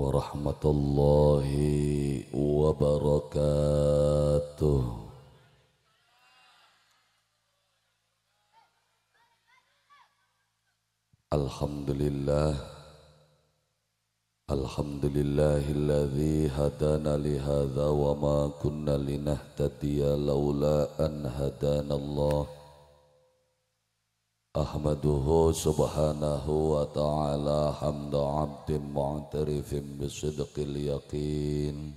ورحمة الله وبركاته الحمد لله الحمد لله الذي هدانا لهذا وما كنا لنهتدي لولا أن هدانا الله أحمده سبحانه وتعالى حمد عبد معترف بصدق اليقين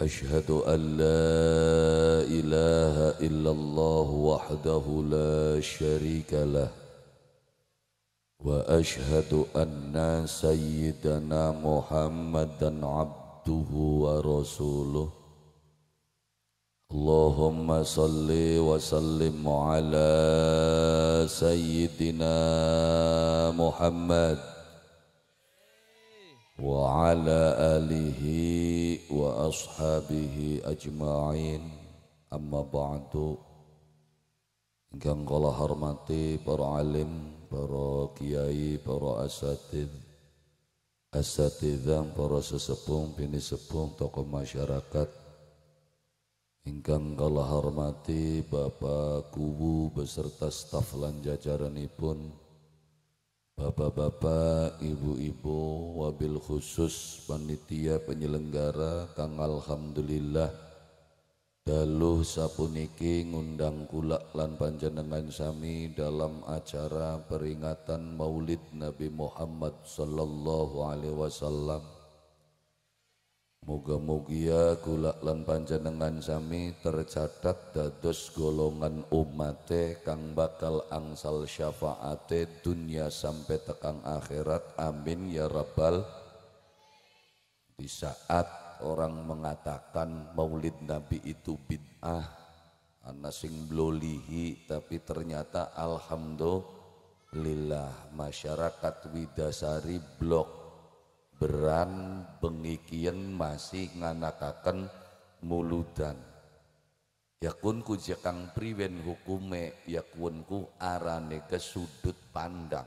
أشهد أن لا إله إلا الله وحده لا شريك له وأشهد أن سيدنا محمدا عبده ورسوله اللهم صل وسلم على سيدنا محمد وعلى آله وأصحابه أجمعين أما بعد Ingkang kula hormati para alim, para kiai, para asatid, asatidzah, para sesepuh, bini sepuh, tokoh masyarakat, Ingkang kalah hormati Bapak Kubu beserta staf lan jajaranipun Bapak-bapak, ibu-ibu, wabil khusus panitia penyelenggara Kang Alhamdulillah Daluh sapuniki ngundang kulak lan panjenengan sami dalam acara peringatan Maulid Nabi Muhammad sallallahu alaihi wasallam Moga-moga gulak ya lan panjenengan sami tercatat dados golongan umate kang bakal angsal syafaate dunia sampai tekan akhirat. Amin ya rabbal di saat orang mengatakan maulid nabi itu bid'ah anasing blolihi tapi ternyata alhamdulillah masyarakat Widasari blok beran pengikian masih nganakaken muludan yakun ku jekang priwen hukume yakun ku arane ke sudut pandang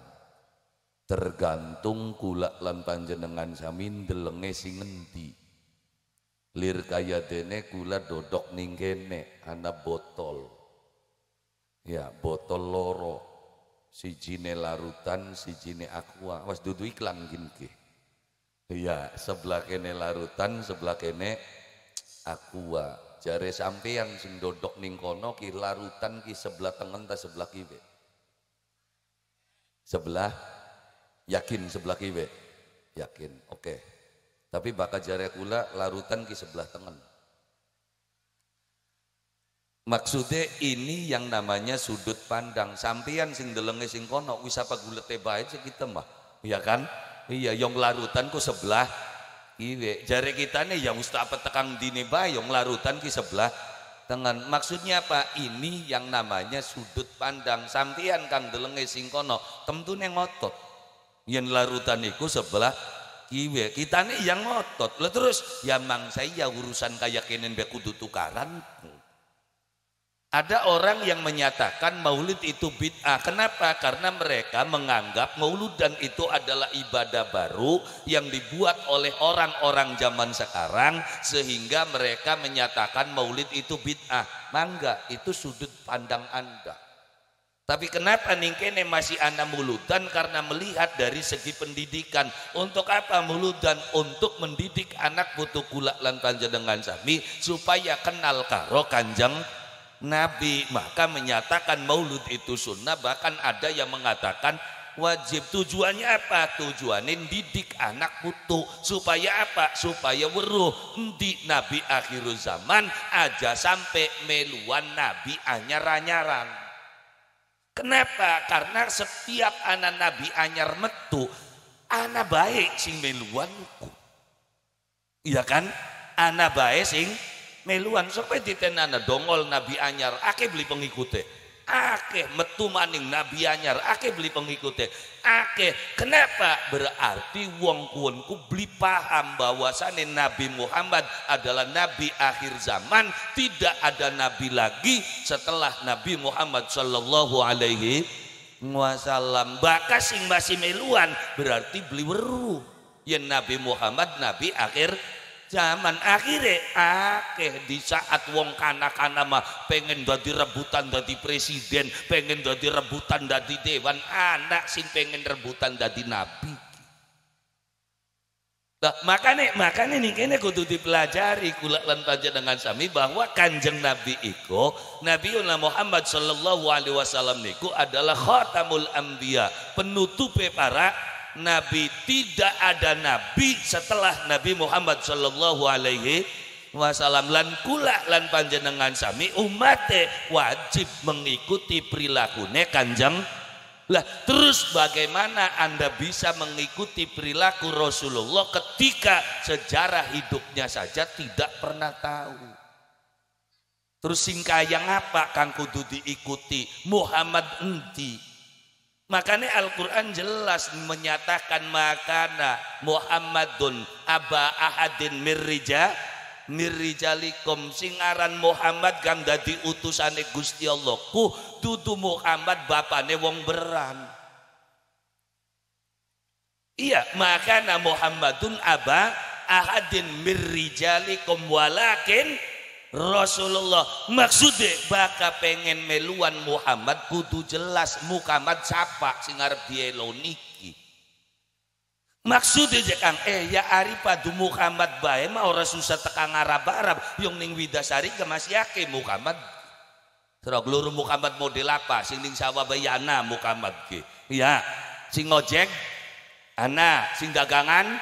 tergantung kula lan panjenengan samin delenge sing ngendi lir kaya dene kula dodok ning kene ana botol ya botol loro si jine larutan si jine aqua was dudu iklan kinke Iya, sebelah kene larutan, sebelah kene aqua. Jare sampean sing dodok ning kono ki larutan ki sebelah tengen ta sebelah kiwe. Sebelah yakin sebelah kiwe. Yakin. Oke. Okay. Tapi bakal jare kula larutan ki sebelah tengen. Maksudnya ini yang namanya sudut pandang. Sampean sing delenge sing kono wis apa gulete bae kita mah. Ya kan? iya yang larutan ku sebelah iwe jari kita nih yang Mustafa tekan dini bayong larutan ki sebelah dengan maksudnya apa ini yang namanya sudut pandang sampian kang delenge singkono tentu ngotot. yang larutan iku sebelah kiwe kita nih yang ngotot lo terus ya mang saya urusan kayak kenen be kudu tukaran ada orang yang menyatakan maulid itu bid'ah. Kenapa? Karena mereka menganggap mauludan itu adalah ibadah baru yang dibuat oleh orang-orang zaman sekarang sehingga mereka menyatakan maulid itu bid'ah. Mangga, itu sudut pandang Anda. Tapi kenapa ningkene masih Anda muludan karena melihat dari segi pendidikan. Untuk apa muludan? Untuk mendidik anak butuh kula lan panjenengan sami supaya kenal karo kanjeng Nabi. Maka menyatakan maulud itu sunnah, bahkan ada yang mengatakan wajib. Tujuannya apa? Tujuannya didik anak putu. Supaya apa? Supaya weruh. Di Nabi akhir zaman aja sampai meluan Nabi anyar-anyaran. Kenapa? Karena setiap anak Nabi anyar metu, anak baik sing meluan Iya kan? Anak baik sing meluan sampai di tenana dongol Nabi Anyar ake beli pengikutnya ake metu maning Nabi Anyar ake beli pengikutnya ake kenapa berarti wong kuonku beli paham bahwasannya Nabi Muhammad adalah Nabi akhir zaman tidak ada Nabi lagi setelah Nabi Muhammad Shallallahu Alaihi Wasallam bakas sing masih meluan berarti beli weru yang Nabi Muhammad Nabi akhir zaman akhirnya akeh di saat wong kanak-kanak mah pengen dadi rebutan jadi presiden pengen dadi rebutan jadi dewan anak sing pengen rebutan jadi nabi Nah, makanya makanya nih kene kudu dipelajari kulak lan dengan sami bahwa Kanjeng Nabi Iko, Nabi Muhammad sallallahu alaihi wasallam niku adalah khatamul anbiya, penutupe para Nabi tidak ada nabi setelah Nabi Muhammad Shallallahu alaihi wasallam lan kula lan panjenengan sami umat wajib mengikuti perilaku Kanjeng lah terus bagaimana Anda bisa mengikuti perilaku Rasulullah ketika sejarah hidupnya saja tidak pernah tahu. Terus singkai yang apa kang kudu diikuti Muhammad enti Makanya Al-Quran jelas menyatakan makana Muhammadun aba ahadin mirrija mirrijalikum Singaran singaran Muhammad kan dadi utusane Gusti Allah ku tutu Muhammad bapane wong beran. Iya, makana Muhammadun aba ahadin mirrijalikum walakin Rasulullah maksudnya bakal pengen meluan Muhammad kudu jelas Muhammad siapa sing arep dieloniki maksudnya jekang eh ya padu Muhammad bae mah ora susah tekan Arab-Arab yang ning Widasari kemasyake Muhammad Terus geluru Muhammad model apa? Sing ning sawabayana ya Muhammad ke. Ya, sing ngojek ana, sing dagangan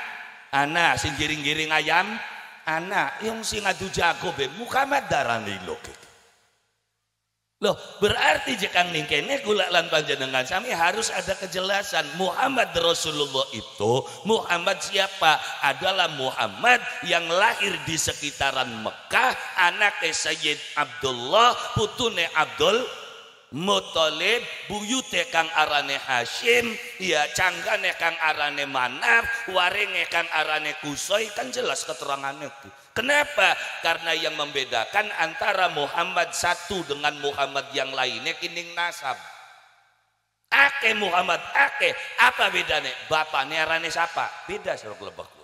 ana, sing giring-giring ayam anak yung sing adu jago be Muhammad darani lo Loh, berarti jika ning kene kula lan panjenengan kami harus ada kejelasan Muhammad Rasulullah itu Muhammad siapa? Adalah Muhammad yang lahir di sekitaran Mekah, anak Sayyid Abdullah, putune Abdul Muthalib buyute kang arane Hashim, ya canggane kang arane Manar, waringe kang arane Kusoi kan jelas keterangannya. Kenapa? Karena yang membedakan antara Muhammad satu dengan Muhammad yang lainnya kini nasab. Ake Muhammad, ake apa bedanya? Bapaknya arane siapa? Beda serok lebak.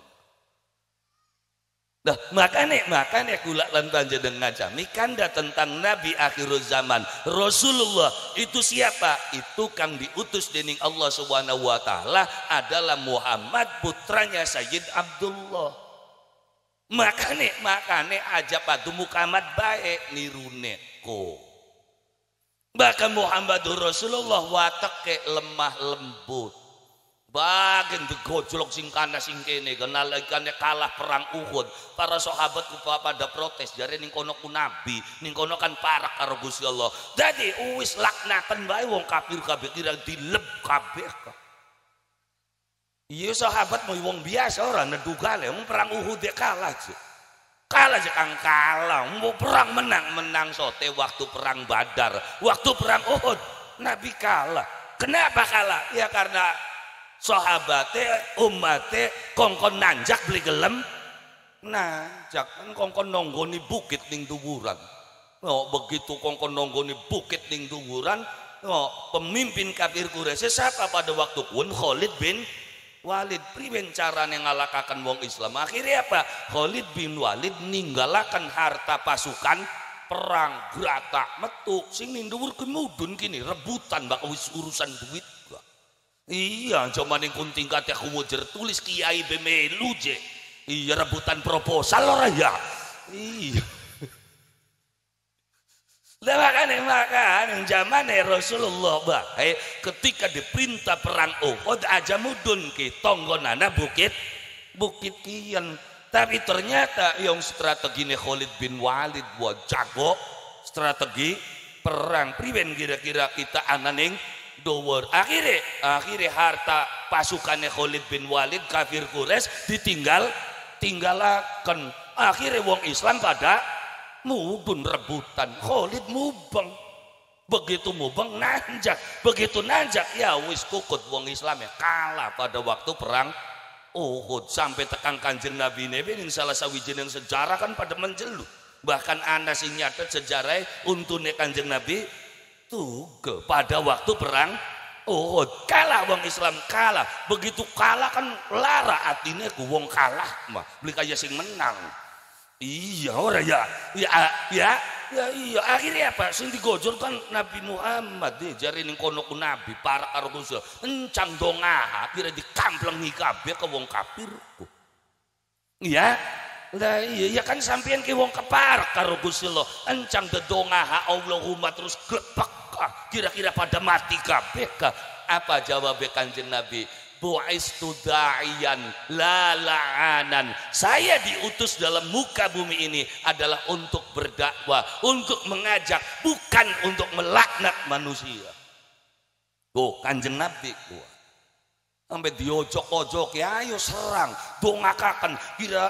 Nah, makanya, makanya kula lan panjenengan ngajami kanda tentang Nabi akhir zaman. Rasulullah itu siapa? Itu kang diutus dening Allah Subhanahu wa taala adalah Muhammad putranya Sayyid Abdullah. Makanya, makanya aja padu mukamat baik nirune ko. Bahkan Muhammad Rasulullah watak lemah lembut. Bagian gojlok singkana singkene kenal kene kenalikane kalah perang Uhud. Para sahabat pada protes jari ning kono ku nabi, ning kono kan para karo Gusti Allah. Dadi uwis laknaken wae wong kafir kabeh kira dileb kabeh. Iya sahabat mau wong biasa ora nedugale wong perang Uhud dia ya kalah. Cik. Kalah aja kang kalah, mau perang menang menang sote waktu perang Badar, waktu perang Uhud Nabi kalah. Kenapa kalah? Ya karena sahabate umate kongkon nanjak beli gelem nah jangan kongkon nonggoni bukit ning duburan oh, begitu kongkon nonggoni bukit ning duburan oh, pemimpin kafir Quraisy siapa pada waktu pun Khalid bin Walid priwen carane ngalakakan wong Islam akhirnya apa Khalid bin Walid ninggalakan harta pasukan perang gerata metu sing ning kemudun kini rebutan bak urusan duit Iya, zaman yang kunting kata aku mau tulis kiai bemelu je. Iya rebutan proposal orang ya. Iya. Lah makanya yang zaman Rasulullah bae ketika diperintah perang Uhud aja mudun ke tonggonana bukit bukit kian tapi ternyata yang strategi Khalid bin Walid buat jago strategi perang priben kira-kira kita ananing dower akhirnya akhirnya harta pasukannya Khalid bin Walid kafir Quraisy ditinggal tinggalakan akhirnya wong Islam pada mudun rebutan Khalid mubeng begitu mubeng nanjak begitu nanjak ya wis kukut wong Islam ya kalah pada waktu perang Uhud sampai tekan kanjeng Nabi Nabi ini salah sawijin yang sejarah kan pada menjeluh bahkan anda sing sejarah untuk kanjeng Nabi itu pada waktu perang Oh, kalah wong Islam kalah. Begitu kalah kan lara atine ku wong kalah mah. Beli kaya sing menang. Iya ora ya. Ya ya ya iya akhirnya apa sing digojor kan Nabi Muhammad ya, jari ning kono ku nabi para karo encang donga akhirnya dikamplengi kabeh ke wong kafir Iya, lah iya ya kan sampean ki wong kepar karo Gusti Allah encang dedonga Allahumma terus glepek ah, kira-kira pada mati kabeh apa jawab kanjeng Nabi bu'istu da'iyan la la'anan saya diutus dalam muka bumi ini adalah untuk berdakwah untuk mengajak bukan untuk melaknat manusia tuh kanjeng nabi gua sampai diojok-ojok ya ayo serang dongakakan kira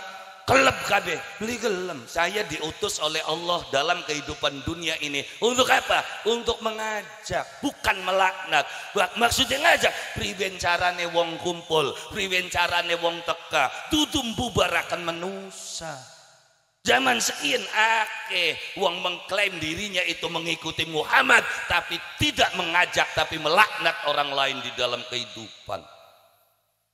kelep kabeh beli gelem saya diutus oleh Allah dalam kehidupan dunia ini untuk apa untuk mengajak bukan melaknat maksudnya ngajak priben carane wong kumpul priben carane wong teka tutum bubarakan menusa Zaman sekian ake wong mengklaim dirinya itu mengikuti Muhammad tapi tidak mengajak tapi melaknat orang lain di dalam kehidupan.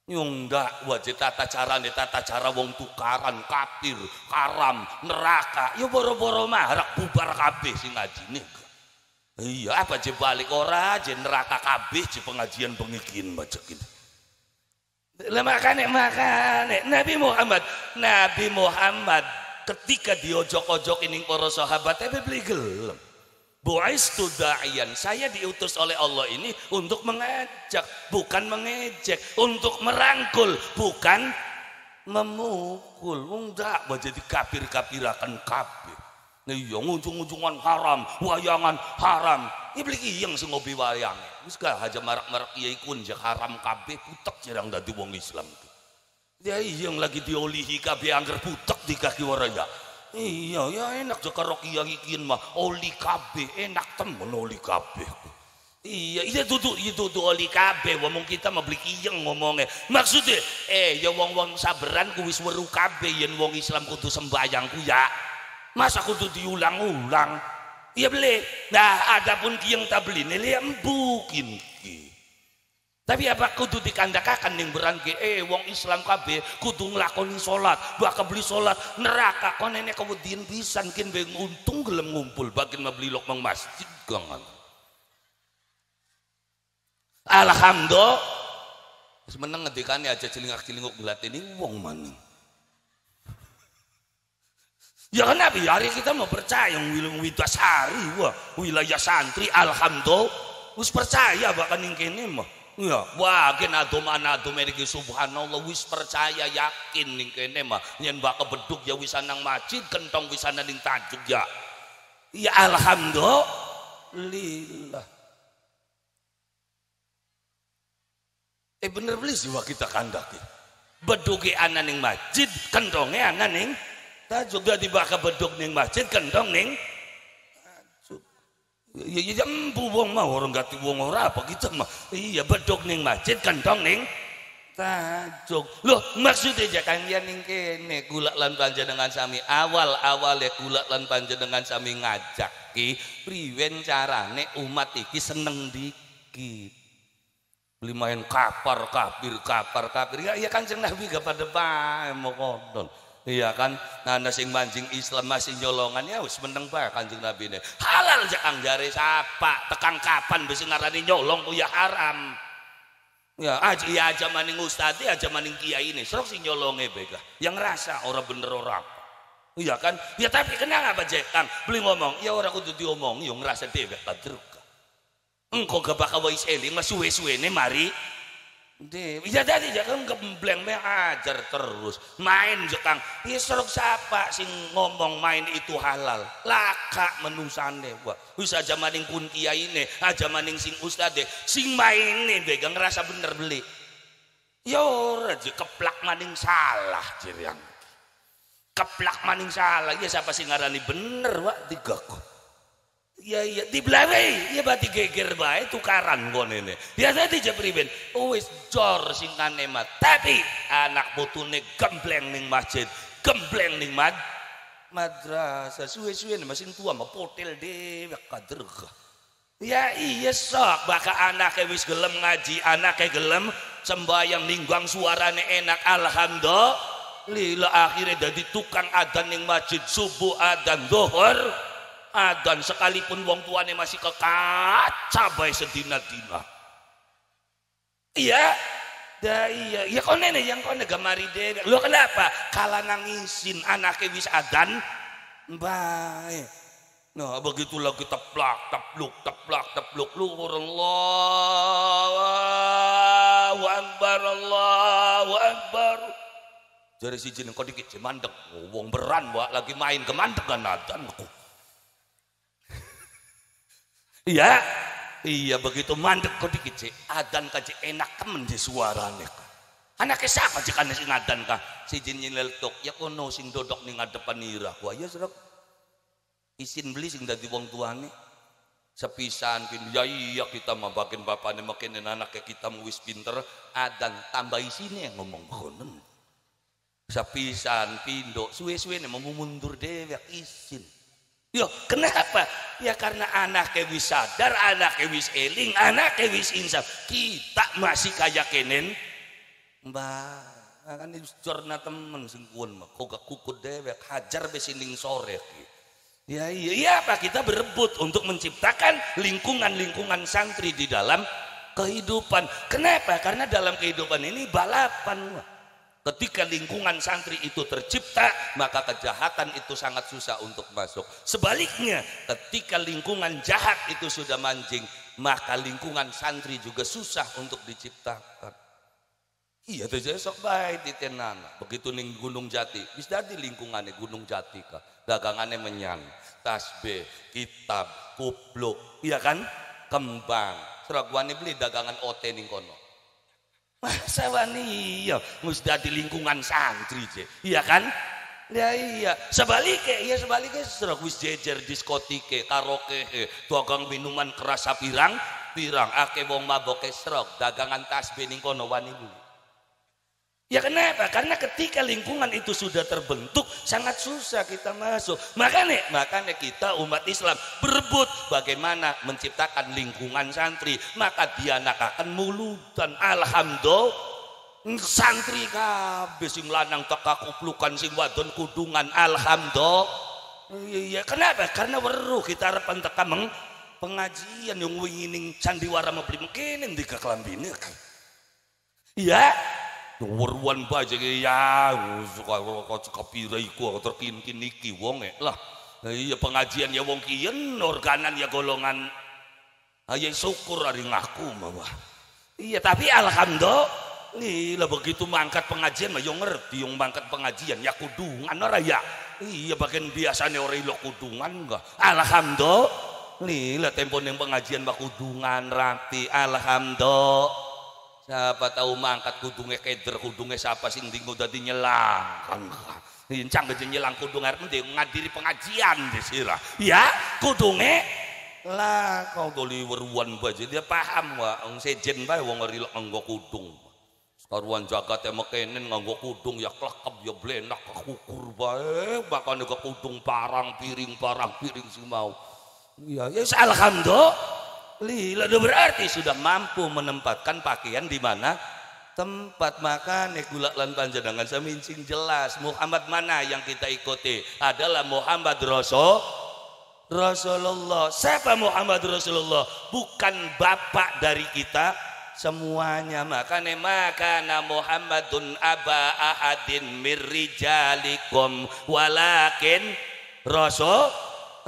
Nyungda wajib tata cara nih tata cara wong tukaran kapir karam, neraka. Ya boro-boro marak bubar kabeh sing nih. Iya apa je balik ora je neraka kabeh je pengajian pengikin bajekin. Lah makane makane Nabi Muhammad, Nabi Muhammad ketika diojok-ojok ini para sahabat tapi beli gelem. Buaistu da'iyan. Saya diutus oleh Allah ini untuk mengajak, bukan mengejek, untuk merangkul, bukan memukul. Enggak, mau jadi kafir-kafir akan kafir. Iya, ngujung-ujungan haram, wayangan haram. Ini beli yang sing ngopi wayang. Wis haja marak-marak iya ikun haram kabeh putak jarang dadi wong Islam. Ya yang lagi diolihi kabeh angger putek di kaki waraya. Iya, ya enak jaka karo ikin mah oli kabe enak temen oli kabe. Iya, iya tutu iya tutu oli kabe. wong kita mau beli kiyang ngomongnya. Maksudnya eh ya wong-wong saberan kuis weru kabe, yen wong Islam kudu sembayang ku ya. Masa kudu diulang-ulang? Iya beli. Nah, adapun kiyeng tabline le bukin kiyang. Tapi apa kudu dikandakakan yang berangge eh wong Islam kabe kudu ngelakoni sholat, buah kebeli sholat, neraka kau kemudian bisa kin beng untung gelem ngumpul bagian beli lokmang masjid gangan. Alhamdulillah Semeneng ngedikane aja celingak-celinguk ini wong maning. Ya kenapa ya hari kita mau percaya yang wilam-widas Widasari wah wilayah santri alhamdulillah Us percaya bahkan yang kini mah Ya, wah kena adum anadum eriki subhanallah wis percaya yakin ning kene mah yen bak kebeduk ya wis nang masjid kentong wis ana ning tajuk ya. Ya alhamdulillah. Eh bener beli sih jiwa kita kandaki. Ya. Bedugi ana ning masjid, kentonge ana ning tajuk jadi bakal beduk ning masjid, kentong ning Ya empu ya, wong mah orang gati wong ora apa kita gitu mah. Iya bedok ning masjid kentong ning tajuk. Loh maksudnya aja kalian ning kene kula lan panjenengan sami awal-awal ya kula lan panjenengan sami ngajak ki priwen carane umat iki seneng dikit. Beli main kapar kapir kapar kapir ya, ya kanjeng Nabi gak pada pae mau kodol iya kan nah, nah sing manjing Islam masih nah, nyolongan ya wis meneng bae Kanjeng Nabi ini halal jangan jari sapa tekang kapan bisa ngarani nyolong ku ya haram ya aja ya aja maning ustadi iya, aja maning kiai ini serok sing nyolonge bega yang rasa orang bener orang iya kan ya tapi kenapa apa jakang beli ngomong ya orang kudu diomong yang ngerasa dia bega engkau gak bakal wais eling mas suwe-suwe mari Ndi, bisa ya jadi ya kan gembleng me ajar terus. Main jekang. Iya seruk siapa sing ngomong main itu halal? Laka menusane wa. Wis aja maning kun kiyaine, aja maning sing ustade, sing main ini begang ngerasa bener beli. Ya aja, keplak maning salah yang. Keplak maning salah, ya siapa sih ngarani bener wa digak. Iya iya di diblewe, iya berarti geger bae tukaran ini. Biasanya dijepri oh always jor singkane mah. Tapi anak butune gembleng ning masjid, gembleng ning mad madrasah. Suwe-suwe masih tua mah potel dhewe kader. Ya iya sok, anak anaknya wis gelem ngaji, anaknya gelem sembahyang ningguang suarane enak alhamdulillah akhirnya jadi tukang adan ning masjid subuh adan dohor adan sekalipun wong tuane masih kekaca bae sedina-dina iya da iya ya kok nene yang kone gamari dewek lo kenapa kala nangisin anake wis adan bae Nah begitu lagi teplak, tepluk, teplak, tepluk, luhur Allahu Akbar, Allahu Akbar. Jadi si jin kau dikit mandek, oh, wong beran wak lagi main kemantek kan adan aku. Iya. Iya begitu mandek kok dikit sih. Adan kaji enak temen di suaranya. Anak kisah kaji kan si adan kah. Si jin leltok. ya kono sing dodok nih ngadepan nirah. Wah ya serak. Isin beli sing dari wong tuane. Sepisan pin ya iya kita mah bagian bapaknya makin anaknya kita wis pinter. Adan tambah isinya yang ngomong konon. Sepisan pindok suwe-suwe nih mau mundur dewek isin. Yo, kenapa? Ya karena anak kewis sadar, anak kewis eling, anak kewis insaf. Kita masih kaya kenen. Mbak, kan ini jurnal temen sengkuan mah. Kok kukut dewek, hajar besinding sore. Ya iya, iya apa kita berebut untuk menciptakan lingkungan-lingkungan santri di dalam kehidupan. Kenapa? Karena dalam kehidupan ini balapan. Mbak. Ketika lingkungan santri itu tercipta, maka kejahatan itu sangat susah untuk masuk. Sebaliknya, ketika lingkungan jahat itu sudah mancing, maka lingkungan santri juga susah untuk diciptakan. Iya tuh jadi sok baik di tenana. Begitu nih Gunung Jati, bis jadi lingkungannya Gunung Jati kah. Dagangannya menyan, tasbih, kitab, kupluk, iya kan? Kembang. Seraguannya beli dagangan ot nih kono Bahasa wani iya mesti di lingkungan santri je. Iya kan? Ya iya, sebaliknya, iya sebaliknya serak wis jejer diskotike, karaoke, tukang minuman keras pirang pirang, ake wong mabok serok, dagangan tas bening kono wani Ya kenapa? Karena ketika lingkungan itu sudah terbentuk, sangat susah kita masuk. Makanya, makanya kita umat Islam berebut bagaimana menciptakan lingkungan santri. Maka dia nakakan mulut dan alhamdulillah santri kabeh sing lanang teka kuplukan sing wadon kudungan alhamdulillah iya kenapa karena weruh kita harapan teka meng pengajian yang wingining sandiwara mebeli mungkin tiga kelambine iya weruan bae ya suka terkin terkintin wong wonge lah iya pengajian ya wong kien organan ya golongan ayo ah, ya syukur ari ngaku mawa. iya tapi alhamdulillah Iya begitu mangkat pengajian mah yang ngerti yang mangkat pengajian ya kudungan ora ya. Iya bagian biasanya orang ilok kudungan enggak. Alhamdulillah. Nih lah tempo yang pengajian mah kudungan rapi. Alhamdulillah siapa tahu mangkat kudungnya keder kudungnya siapa sing dingo dadi nyelang Rincang kan gejeng nyelang kudung arep ndi ngadiri pengajian di sira, Ya, kudunge lah kau tuli weruan baje dia paham wa wong sejen bae wong rilek nganggo kudung. Karuan jagat yang e mekenen nganggo kudung ya klekep ya blenak kukur bae bahkan juga kudung parang piring parang piring si mau. Iya, ya yes, ya, alhamdulillah Lila itu berarti sudah mampu menempatkan pakaian di mana tempat makan eh, gula lan panjenengan saya mincing jelas Muhammad mana yang kita ikuti adalah Muhammad Rasul Rasulullah siapa Muhammad Rasulullah bukan bapak dari kita semuanya makanya makana Muhammadun aba ahadin mirrijalikum walakin Rasul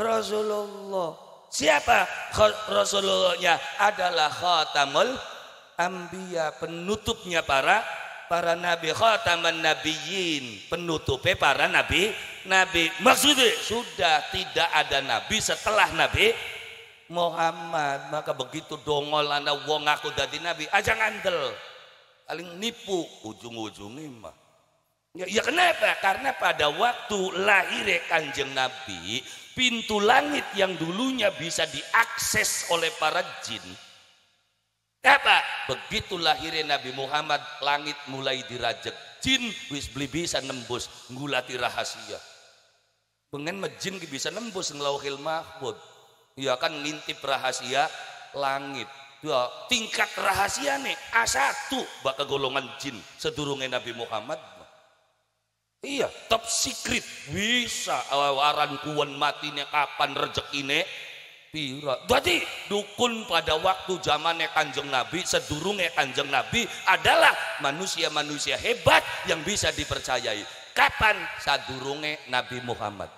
Rasulullah Siapa Rasulullahnya? Adalah khatamul ambia penutupnya para para nabi khataman nabiyyin penutupnya para nabi nabi maksudnya sudah tidak ada nabi setelah nabi Muhammad maka begitu dongol anda wong aku dari nabi aja ngandel paling nipu ujung-ujungnya mah ya, ya kenapa karena pada waktu lahir kanjeng nabi pintu langit yang dulunya bisa diakses oleh para jin. Kata begitu lahirnya Nabi Muhammad, langit mulai dirajek. Jin wis beli bisa nembus ngulati rahasia. Pengen jin bisa nembus ngelauhil mahfud. Ya kan ngintip rahasia langit. Ya, tingkat rahasia nih A1 bakal golongan jin sedurungnya Nabi Muhammad Iya, top secret bisa awaran kuan matinya kapan rezekine pira. Jadi dukun pada waktu zamannya Kanjeng Nabi, sedurunge Kanjeng Nabi adalah manusia-manusia hebat yang bisa dipercayai. Kapan sedurungnya Nabi Muhammad?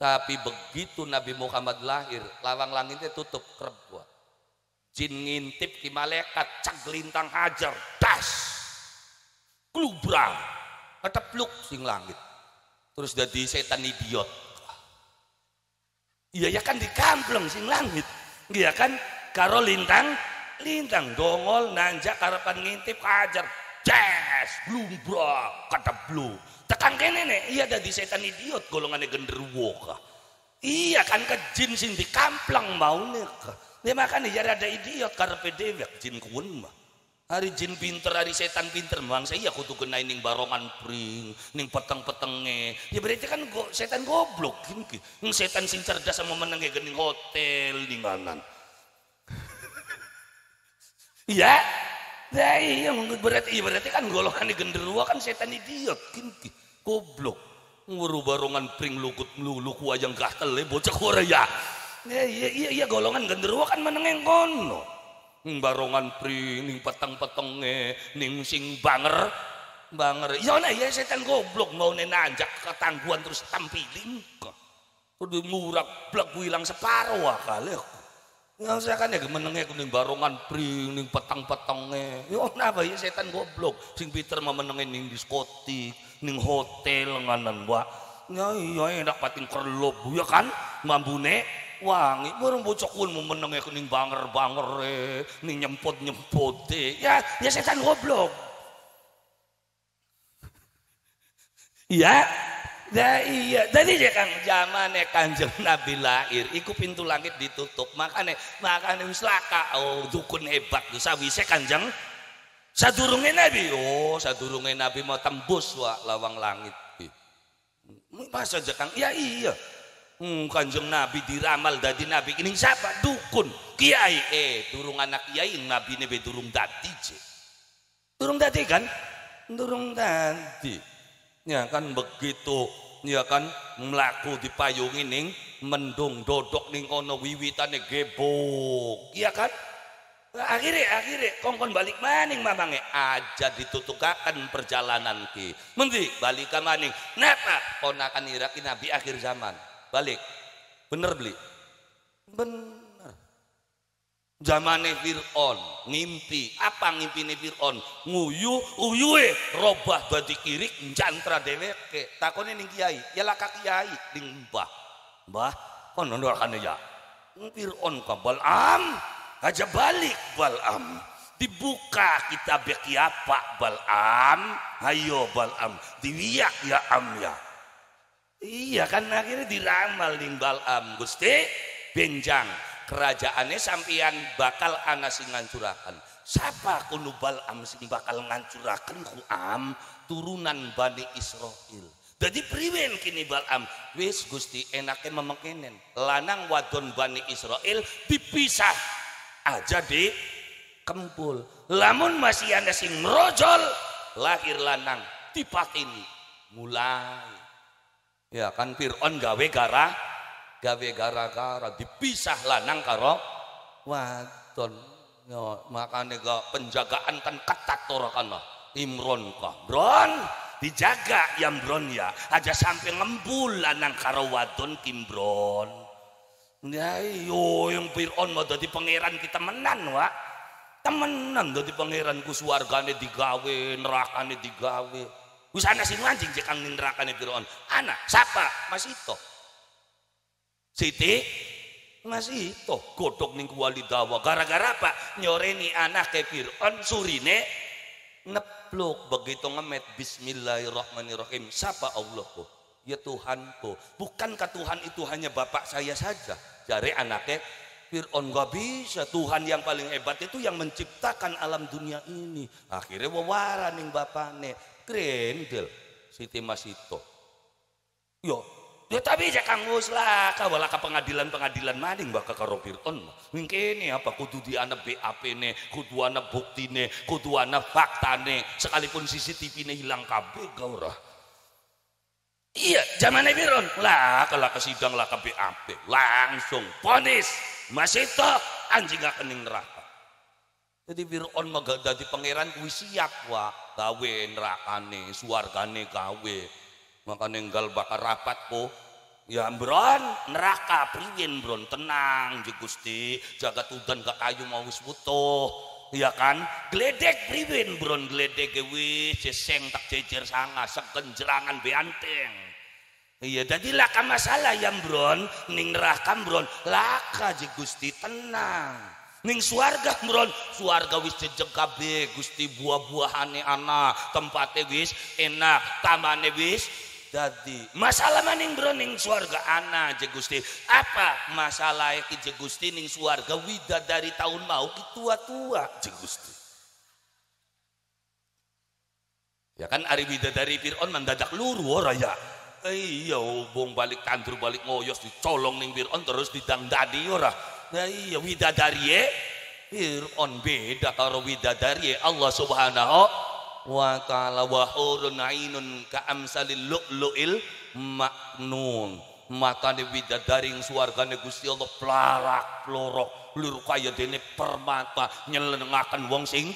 Tapi begitu Nabi Muhammad lahir, lawang langitnya tutup kerbau. Jin ngintip ki malaikat, cak lintang hajar, das. Klubrang ketepluk sing langit terus jadi setan idiot iya ya kan dikampleng sing langit iya kan karo lintang lintang dongol nanjak karapan ngintip ajar jazz kata ketepluk tekan kene nih iya jadi setan idiot golongannya genderuwo iya kan ke jin sing dikampleng mau nih dia makanya jadi ada idiot karena dewek jin kuwen mah Hari jin pinter, hari setan pinter. Memang saya ya kudu kena ini barongan pring, ning peteng-petenge. Ya berarti kan go, setan goblok. ini setan sing cerdas sama meneng ke hotel di mana Iya? Ya iya berarti, iya berarti kan golongan genderuwo kan setan idiot. Kinti. Goblok. nguruh barongan pring lukut meluluk wajang gatel bocah Korea. Ya iya iya, iya golongan genderuwo kan menengnya kono. barongan pri ning peteng-petenge ning sing banger banger ya nek ya setan goblok mau nanjak ketangguhan terus tampilin kok udah murak blek ku ilang separo akale aku ya saya kan ya gemenenge ku ning barongan pri ning peteng-petenge ya napa ya setan goblok sing pinter memenenge ning diskotik ning hotel nganan wa ya iya enak pating kerlop ya kan mambune wangi burung bocok pun menengah kuning banger banger e, nih nyempot nyemput ya ya setan goblok ya Ya iya, jadi ya kan zaman ya kanjeng Nabi lahir, ikut pintu langit ditutup, makane makane muslaka oh dukun hebat, tuh, saya kanjeng sadurunge Nabi, oh saya sadurunge Nabi mau tembus wah lawang langit. Masa aja Kang, ya iya, hmm, kanjeng nabi diramal dadi nabi ini siapa dukun kiai eh turung anak kiai nabi ini turung dati je. turung dati kan turung dati ya kan begitu ya kan melaku di payung ini mendung dodok ning kono wiwitane gebok iya kan akhirnya akhirnya kongkon balik maning mamange aja ditutukakan perjalanan ki mendi balik ke maning napa ponakan iraki nabi akhir zaman balik bener beli bener zamane on ngimpi apa ngimpine on nguyu uyuwe, robah badi kiri jantra deweke, takonnya nih kiai ya lak kiai ning mbah mbah kon ndorkane ya on kabal am aja balik balam dibuka kitab ya pak balam ayo balam diwiyak ya am ya Iya kan akhirnya diramal ning Balam Gusti benjang kerajaannya sampian bakal ana sing ngancurakan. Siapa kuno Balam sing bakal ngancurakan ku am turunan Bani Israel. Jadi priwen kini Balam wis Gusti enaknya memengkenen lanang wadon Bani Israel dipisah aja di kempul lamun masih ada sing merojol lahir lanang dipatini mulai Ya kan Fir'aun gawe gara gawe gara-gara dipisah lanang karo wadon. Ya, makanya gak penjagaan kan ketat torakanlah. Imron kah. Bron dijaga yang bron ya. Aja sampai ngembul lanang karo wadon kimbron. Ya iyo yang Fir'aun mau jadi pangeran kita menan wa. Temenan jadi pangeran ku suargane digawe, nerakane digawe. Usana sih anjing jek kang nindrakane Firaun anak siapa Mas Ito Siti Mas Ito godok ning kuali dawa gara-gara apa nyoreni anak ke Firaun surine ngeblok begitu ngemet bismillahirrahmanirrahim siapa Allah Allahku ya Tuhan Tuhanku bukankah Tuhan itu hanya bapak saya saja jari anaknya Fir'aun gak bisa Tuhan yang paling hebat itu yang menciptakan alam dunia ini akhirnya wawaran yang bapaknya Grendel Siti Masito. Yo, ya, yo ya tapi ya kangus lah, kawalah ke pengadilan-pengadilan maning bakal ke Pirton. Mungkin ini, apa kudu di anak BAP ne, kudu anak bukti nih, kudu anak fakta ne, sekalipun CCTV ne hilang kabel, gaurah. Iya, zaman Piron. Lah, kalau kesidang lah ke BAP, langsung ponis. Masito anjing gak kening neraka. Jadi Fir'aun megah di pangeran kuwi siap wa gawe nerakane, suargane gawe. Makane enggal bakar rapat po. Ya Bron, neraka priyen Bron tenang je Gusti, jagat udan gak kayu mau wis butuh. Ya kan? Gledek priwin Bron, gledek gue, seseng tak jejer sanga sekenjerangan beanteng. Iya, jadi laka masalah ya Bron, ning neraka bron laka je Gusti tenang. Ning suarga Bro. suarga wis Jejeng kabeh Gusti buah buahan Nih anak Tempatnya wis enak tamane wis dadi masalah maning bro ning suarga ana je Gusti apa masalah yang je Gusti ning suarga wida dari tahun mau ki tua-tua je Gusti ya kan ari wida dari Fir'aun mendadak luru ora ya iya bung balik tandur balik ngoyos dicolong ning Fir'aun terus didangdani ora Nah iya widadariye Fir'aun beda karo widadariye Allah subhanahu wa ta'ala wa hurun ainun ka'amsalil lu'lu'il maknun matane widadaring suargane Gusti Allah pelarak plorok lur kaya dene permata nyelengaken wong sing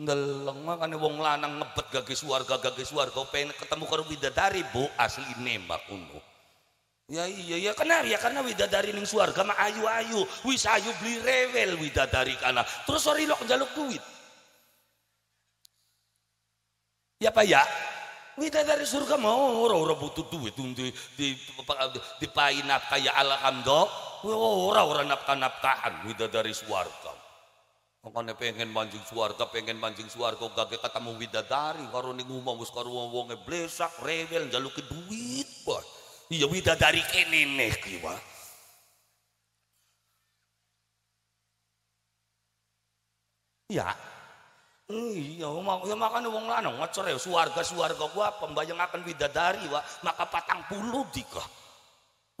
ndeleng makane wong lanang ngebet gage suarga gage suarga pengen ketemu karo widadari bu asline makono Ya iya ya kenapa ya karena widadari ning suarga mah ayu-ayu wis ayu beli rewel widadari kana terus ori lok njaluk duit Ya Pak ya widadari surga mau ora ora butuh duit di di di nak kaya alhamdulillah ora ora nafkah-nafkahan widadari swarga Makanya pengen mancing suarga, pengen mancing swarga, gak ketemu widadari, kalau ning umum, karo wong-wongnya blesak, rewel, njaluki duit, buat iya widadari dari kini nih wae iya iya mau ya makan uang lanang ngecer ya suarga suarga gua pembayang wida widadari wa maka patang puluh dika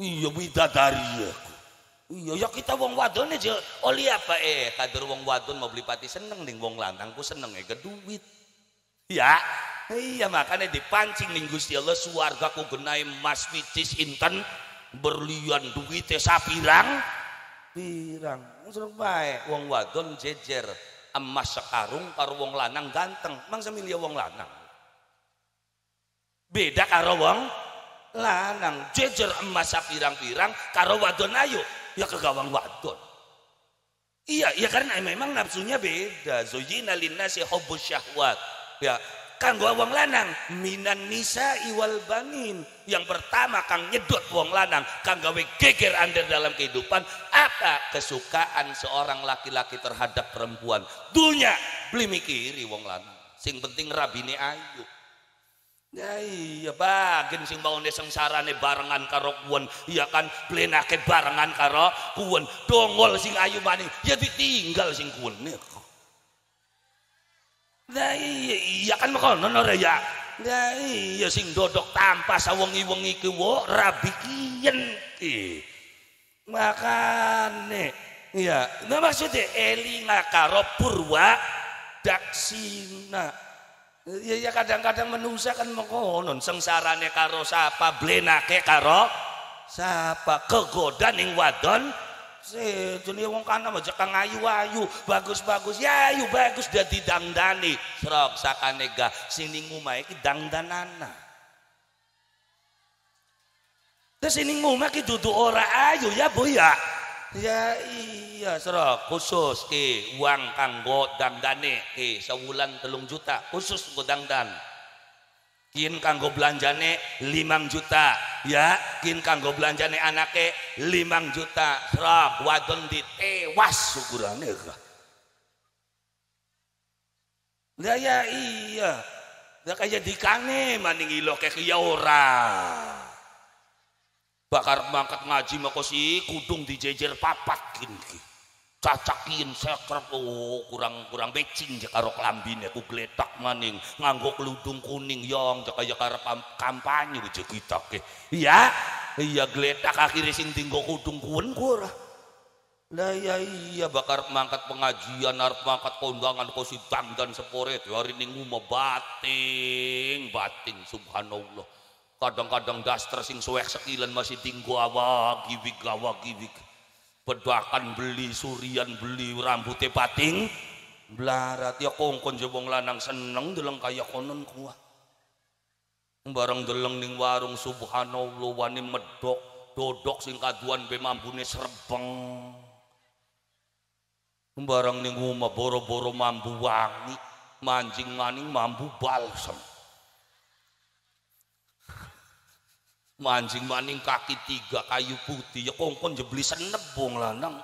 iya widadari aku ya, iya ya kita wong wadon aja oli oh, apa eh kader wong wadon mau beli pati seneng nih wong lanang ku seneng ya ke duit ya iya makanya dipancing Gusti Allah ku genai emas micis inten berlian duitnya sapirang pirang seruk baik wong wadon jejer emas sekarung karo wong lanang ganteng mangsa milih wong lanang beda karo wong lanang jejer emas sapirang-pirang karo wadon ayo ya kegawang wadon iya iya karena memang nafsunya beda lina linnasi ya hobus syahwat ya kanggo wong lanang minan nisa iwal banin yang pertama kang nyedot wong lanang kang gawe geger under dalam kehidupan apa kesukaan seorang laki-laki terhadap perempuan dunia beli mikiri wong lanang sing penting rabine ayu Ya iya bagin sing mau sengsarane barengan karo kuwen, Iya kan blenake barengan karo kuwen. Dongol sing ayu maning ya ditinggal sing kuwen. Dae iya kan mekono ora ya. Dae iya sing dodok tanpa sawengi-wengi ah, ki wok rabi kiyen. Makane ya, nah maksudnya elinga karo purwa daksina. iya ya kadang-kadang menusa kan mengkono sengsarane karo sapa blenake karo sapa kegoda ning wadon sih jenis wong kana aja kang ayu-ayu bagus-bagus ya ayu bagus dadi didangdani serok sakane nega sing ning omahe ki dangdanana terus sini omah ki duduk ora ayu ya bu ya ya iya serok khusus ki uang kanggo dangdani ki sebulan telung juta khusus nggo dangdan kin kanggo belanjane limang juta ya kin kanggo belanjane anake limang juta serap wadon ditewas syukurane lah ya iya ya kayak dikane maning iloke ya ora bakar mangkat ngaji mako kudung dijejer papat kin cacakin seker oh, kurang kurang becing je karo klambine ku gletak maning nganggo keludung kuning yong jaka jakar kampanye je kita ke iya iya gletak akhirnya sing tinggo kudung kuen kurah lah iya iya bakar mangkat pengajian harap mangkat kondangan kosi sidang dan seporet hari ini ngumah bating bating subhanallah kadang-kadang daster sing suwek sekilan masih tinggo awak giwik awak giwik bedakan beli surian beli rambut pating blarat ya kongkon jebong lanang seneng deleng kaya konon kuah bareng deleng ning warung subhanallah wani medok dodok sing kaduan be mambune serbeng bareng ning omah boro-boro mambu wangi manjing maning mambu balsam mancing maning kaki tiga kayu putih ya kongkon jebli senebung lah lanang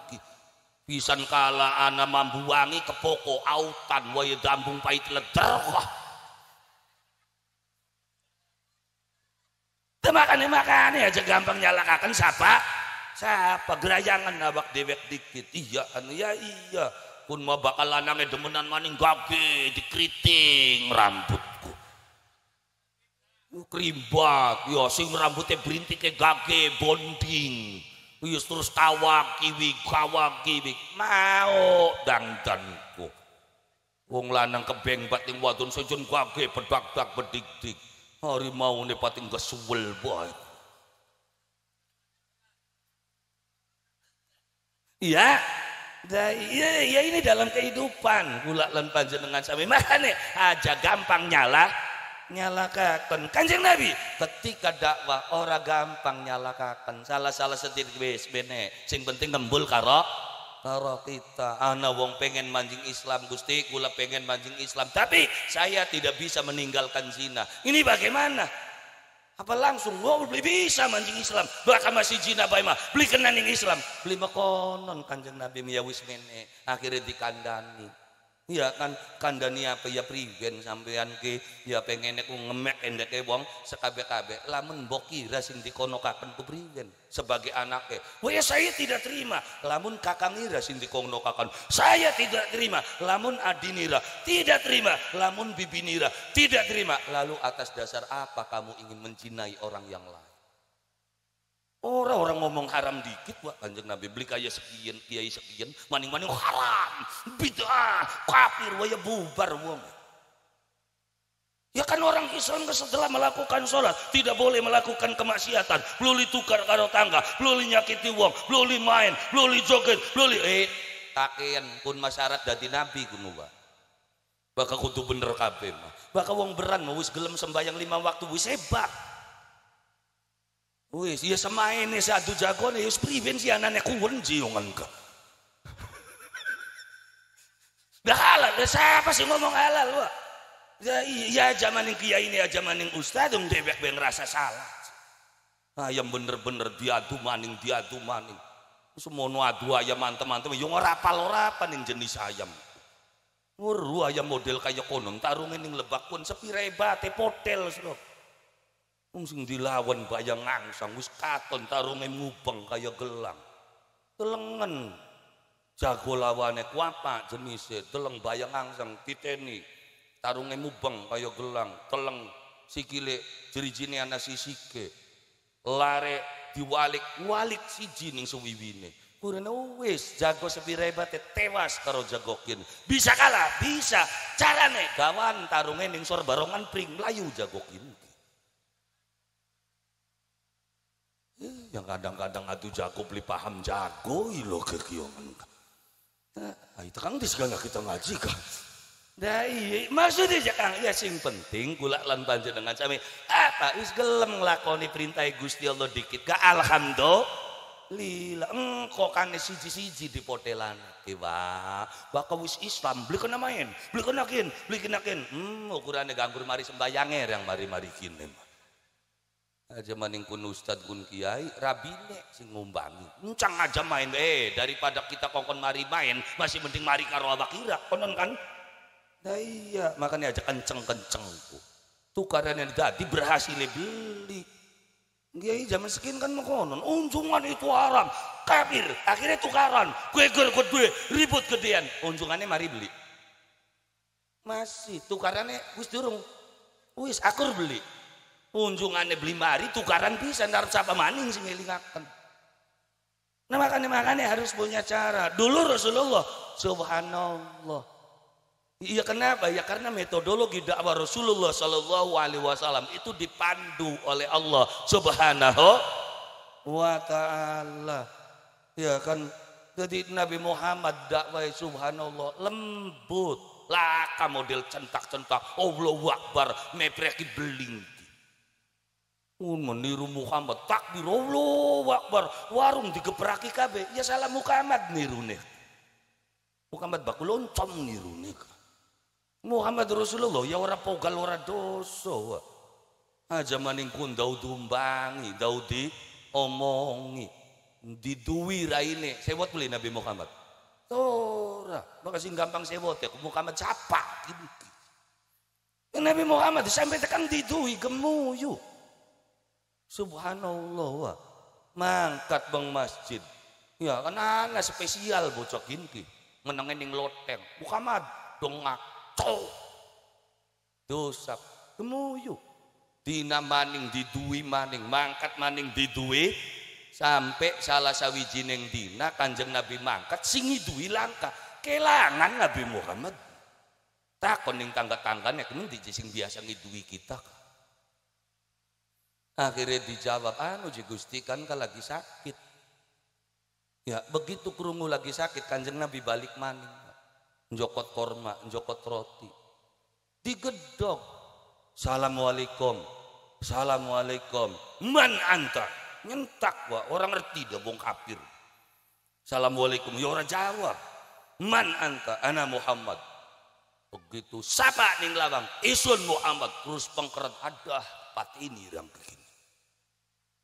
pisan kala ana mambuangi kepoko autan waya dambung pait leder wah temakane makane aja gampang nyalakaken siapa siapa gerayangan nabak dewek dikit iya anu ya iya pun mau bakal lanange demenan maning gage dikriting rambut krimbat ya sing rambutnya ke gage bonding ya, wis terus kawak kiwi kawak kiwi mau dangdanku wong lanang kebeng pating wadon sejun gage bedak bedak bedik-dik mau ne pating gesuwel boy iya ya, ini dalam kehidupan gula lan panjenengan sami makanya aja gampang nyala nyalakakan kanjeng nabi ketika dakwah orang gampang nyalakan salah-salah sedikit wis bene sing penting ngembul karo karo kita ana wong pengen mancing Islam Gusti kula pengen mancing Islam tapi saya tidak bisa meninggalkan zina ini bagaimana apa langsung gua beli bisa mancing Islam bahkan masih zina bae mah beli yang Islam beli makonon kanjeng Nabi miyawis akhirnya dikandani Iya kan kandani apa ya priben sampean ke ya pengen aku ngemek endeke wong sekabe-kabe lamun boki kira sing kono ku priben sebagai anak anaknya wah saya tidak terima lamun kakang ira sing kakan saya tidak terima lamun adinira tidak terima lamun bibinira tidak terima lalu atas dasar apa kamu ingin mencinai orang yang lain Orang orang ngomong haram dikit wah kanjeng Nabi beli kaya sekian kiai sekian maning-maning oh, haram bid'ah kafir waya bubar wong. Ya kan orang Islam kan setelah melakukan sholat tidak boleh melakukan kemaksiatan. beli tukar karo tangga, beli nyakiti wong, beli main, beli joget, beli eh takian pun masyarakat dari nabi kuno wa. Baka kudu bener kabeh mah. Baka wong beran mau wis gelem sembahyang lima waktu wis hebat. Wis, ya semaine sadu jagone ya priben si anane kuwen jiungan ka. Dah halal, ya siapa sih ngomong halal lu? Ya iya zamanin kiai ini ya zamanin ustaz dong dewek ben rasa salah. Ah yang bener-bener diadu maning diadu maning. Semono adu ayam antem teman ya, yo ora apal ora apa ning jenis ayam. Nguru ayam model kaya konon tarungin ning lebak pun sepire bate potel sebab. Wong sing dilawan bayang angsang wis katon tarunge ngubeng kaya gelang. Telengen jago lawane ku apa jenise teleng bayang angsang titeni tarunge mubeng kaya gelang teleng sikile jerijine ana sisike lare diwalik walik siji ning suwiwine Kurene wis jago sepira hebate tewas karo jagokin. Bisa kalah, bisa. Carane gawan tarunge ning sor barongan pring layu jagokin. yang kadang-kadang atu jago beli paham jago ilo kekiongan nah, itu kan disegala kita ngaji kan Nah, iya, maksudnya kang ya sing penting gulak lan dengan sami apa ah, is gelem ngelakoni perintah Gusti Allah dikit gak alhamdulillah engkau kan siji-siji di potelan. Iba, bakal wis Islam beli kena main beli kena kin beli kena kin hmm ukurannya ganggur mari sembayange yang mari-mari kine Eh, aja maning kun ustad kun kiai rabine sing ngumbangi encang aja main eh daripada kita kongkon mari main masih mending mari karo awak kira konon kan nah iya makanya aja kenceng kenceng tukaran yang tadi berhasil beli kiai iya, zaman sekian kan mengkonon unjungan itu haram kafir akhirnya tukaran gue gue gue ribut gedean unjungannya mari beli masih tukarannya wis durung wis akur beli unjungannya beli mari tukaran bisa ntar siapa maning sih ngelingakan nah makanya makanya harus punya cara dulu Rasulullah subhanallah Iya kenapa? Ya karena metodologi dakwah Rasulullah Shallallahu Alaihi Wasallam itu dipandu oleh Allah Subhanahu wa Taala. Ya kan? Jadi Nabi Muhammad dakwah Subhanallah lembut, laka model centak-centak, Allah Akbar, mepreki beling pun meniru Muhammad takbir Allahu Akbar warung digepraki kabeh ya salah Muhammad nirune Muhammad baku loncom nirune Muhammad Rasulullah ya ora pogal ora dosa aja maning kun Daud umbangi Daud di omongi duwi raine sewot beli Nabi Muhammad ora makasih gampang sewot ya Muhammad siapa Nabi Muhammad sampai tekan duwi gemuyu Subhanallah. Wah. Mangkat bang masjid. Ya kan ana spesial bocok ini. Menengin yang loteng. Muhammad dongak. Cow. Dosa. Kemuyu. Dina maning didui maning. Mangkat maning didui. Sampai salah sawi jineng dina kanjeng Nabi mangkat. Singi dui langka. Kelangan Nabi Muhammad. Takon yang tangga-tangganya. Kemudian dijising biasa ngidui kita. Akhirnya dijawab, anu je Gusti kan lagi sakit. Ya, begitu kerungu lagi sakit, kanjeng Nabi balik maning. Njokot korma, njokot roti. Digedok. Assalamualaikum. Assalamualaikum. Man anta. Nyentak wa, orang ngerti dah bong kapir. Assalamualaikum. Ya orang jawab. Man anta, ana Muhammad. Begitu sapa ning lawang, isun Muhammad terus pengkeret ada pat ini yang begini.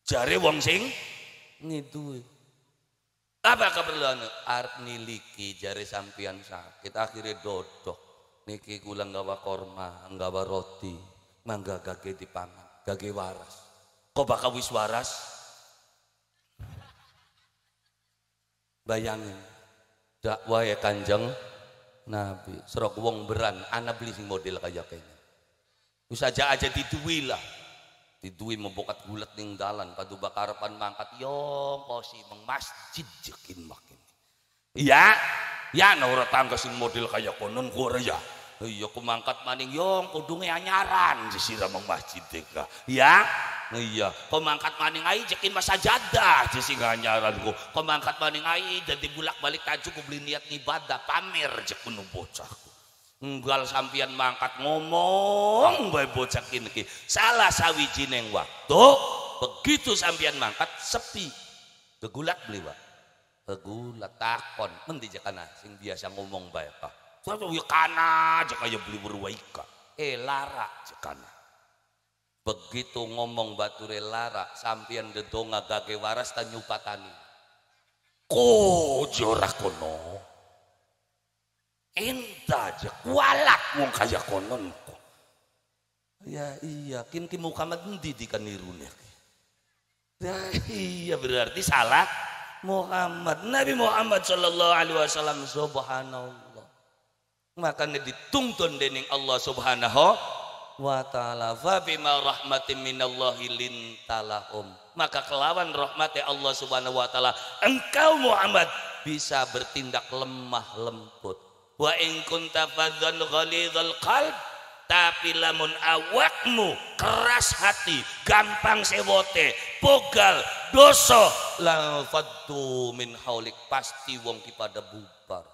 Jari wong sing ngiduwe. Apa keperluan? art niliki jare sampian sakit akhirnya dodok. Niki kula nggawa korma, nggawa roti, mangga gage dipangan, gage waras. Kok bakal wis waras? Bayangin dakwah ya Kanjeng Nabi. Serok wong beran, anak beli sing model kayak kayaknya, usaja aja aja dituwi lah. Di duwi membokat gulat ning dalan padu bakarapan mangkat yong kosi meng masjid jekin makin. Iya, ya, ya naura tangga sing model kaya konon ya Iya ku mangkat maning yong kudungnya anyaran sisira meng masjid deka. Ya, iya, iya kau mangkat maning ai jekin masa jadah sing anyaran ku. Kau mangkat maning ai jadi bulak balik tajuk ku beli niat ibadah pamer jekun ku Enggal sampian mangkat ngomong bae bocah iki. Salah sawijining waktu begitu sampian mangkat sepi. tegulat beli wa. Gegulat takon mendi jekana sing biasa ngomong bae ta. Sopo ya kana aja beli berwaika. Eh lara jekana. Begitu ngomong bature lara sampian dedonga gage waras tanyupatani. Kojo rakono. Enta aja kualak wong kaya konon kok. Ya iya, kin ki muka mendi di kanirun Ya iya berarti salah Muhammad. Nabi Muhammad sallallahu alaihi wasallam subhanallah. Makanya dituntun dening Allah subhanahu wa ta'ala. Fa bima rahmatin minallahi lintalahum. Maka kelawan rahmati Allah subhanahu wa ta'ala. Engkau Muhammad bisa bertindak lemah lembut wa in kunta fadzan ghalidhal qalb tapi lamun awakmu keras hati gampang sewote pogal dosa la faddu min haulik pasti wong ki pada bubar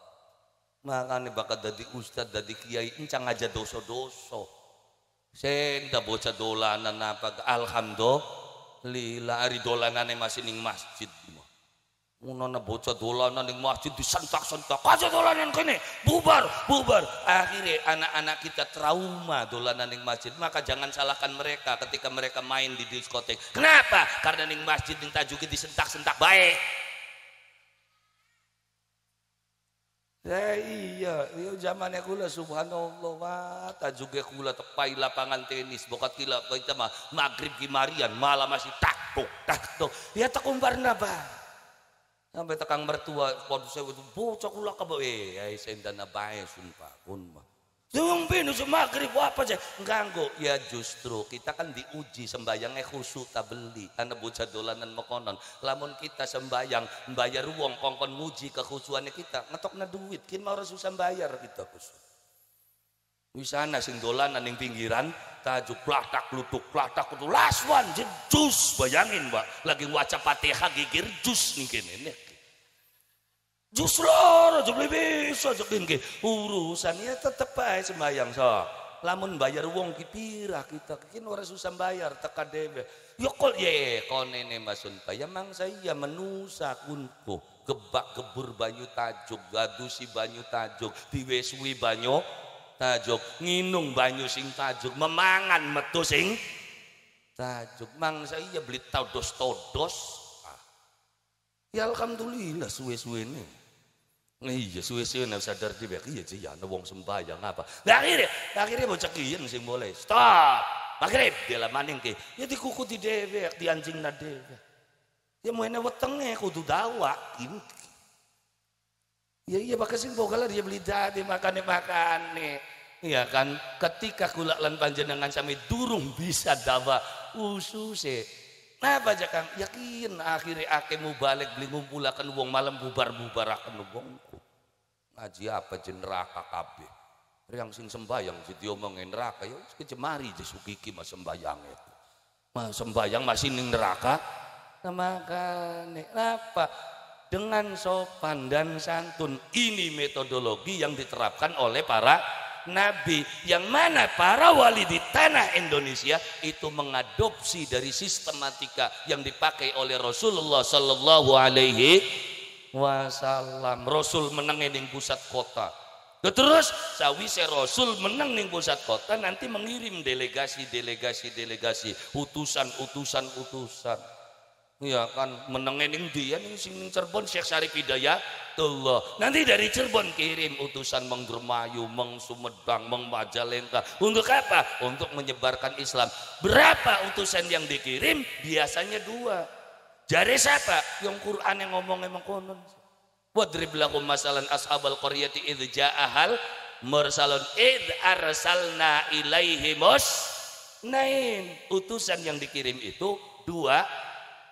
makane bakal dadi ustad dadi kiai encang aja dosa-dosa senda bocah dolanan apa alhamdulillah ari dolanane masih ning masjid Unono bocah dolanan ning masjid disentak-sentak. Kasih dolanan kene, bubar, bubar. Akhirnya anak-anak kita trauma dolanan ning masjid. Maka jangan salahkan mereka ketika mereka main di diskotek. Kenapa? Karena ning masjid ning tajuki disentak-sentak baik. Ya iya, iya zamannya kula subhanallah ta tajuge kula tepai lapangan tenis bokat kila kita mah maghrib kimarian malam masih takbuk takbuk ya takumbar nabah Sampai tekang mertua, waktu saya itu bocah kula kabeh eh, eh ya sendana bae sumpah pun mah. Dung binu maghrib apa aja ganggu. Ya justru kita kan diuji sembayangnya khusus tak beli. Anak bocah dolanan mekonon. Lamun kita sembayang bayar uang kongkon muji kekhusuannya kita ngetok na duit. Kin mau susah bayar kita khusus Wisana sing dolanan yang pinggiran tajuk platak lutuk platak last one jus bayangin mbak, lagi waca patihah gigir jus nih ini Justru, aja beli bisa aja urusan Urusannya tetep aja sembayang so. Lamun bayar uang kipira kita kini orang susah bayar teka debe. Yo ya kol ye nenek masun ya mang saya ya menusa kunku gebak gebur banyu tajuk gadusi banyu tajuk diweswi banyu tajuk nginung banyu sing tajuk memangan metu sing tajuk mang saya ya beli todos todos ah. ya alhamdulillah suwe-suwe nih Iya, suwe-suwe nek sadar di ya iya ya, ana wong sembahyang apa. Akhirnya, akhirnya cek iya sing mulai. Stop. Maghrib dia maning ki. Ya kuku di dewe, di anjing na dewek. Ya mainnya wetenge kudu dawa. Ya iya bakal sing bogalah dia beli dadi makane makane. Iya kan, ketika kulak lan panjenengan sami durung bisa dawa ususe. Napa jakang yakin akhirnya akemu balik beli ngumpulakan uang malam bubar akan wong ngaji apa jen neraka kabeh yang sing sembayang si diomongin neraka ya kejemari disukiki mas sembayang itu mas sembayang masih ning neraka maka apa dengan sopan dan santun ini metodologi yang diterapkan oleh para nabi yang mana para wali di tanah Indonesia itu mengadopsi dari sistematika yang dipakai oleh Rasulullah Shallallahu Alaihi wasallam Rasul menang ning pusat kota terus sawise Rasul menang ning pusat kota nanti mengirim delegasi delegasi delegasi utusan utusan utusan Ya kan menengen ning dia ning sing Cirebon Syekh Syarif Hidayatullah. Nanti dari Cirebon kirim utusan meng Dermayu, meng Sumedang, meng Majalengka. Untuk apa? Untuk menyebarkan Islam. Berapa utusan yang dikirim? Biasanya dua. Jari siapa? Yang Quran yang ngomong emang konon. Wadriblakum masalan ashabal qaryati idh ja'ahal mursalun id arsalna ilaihimus nain utusan yang dikirim itu dua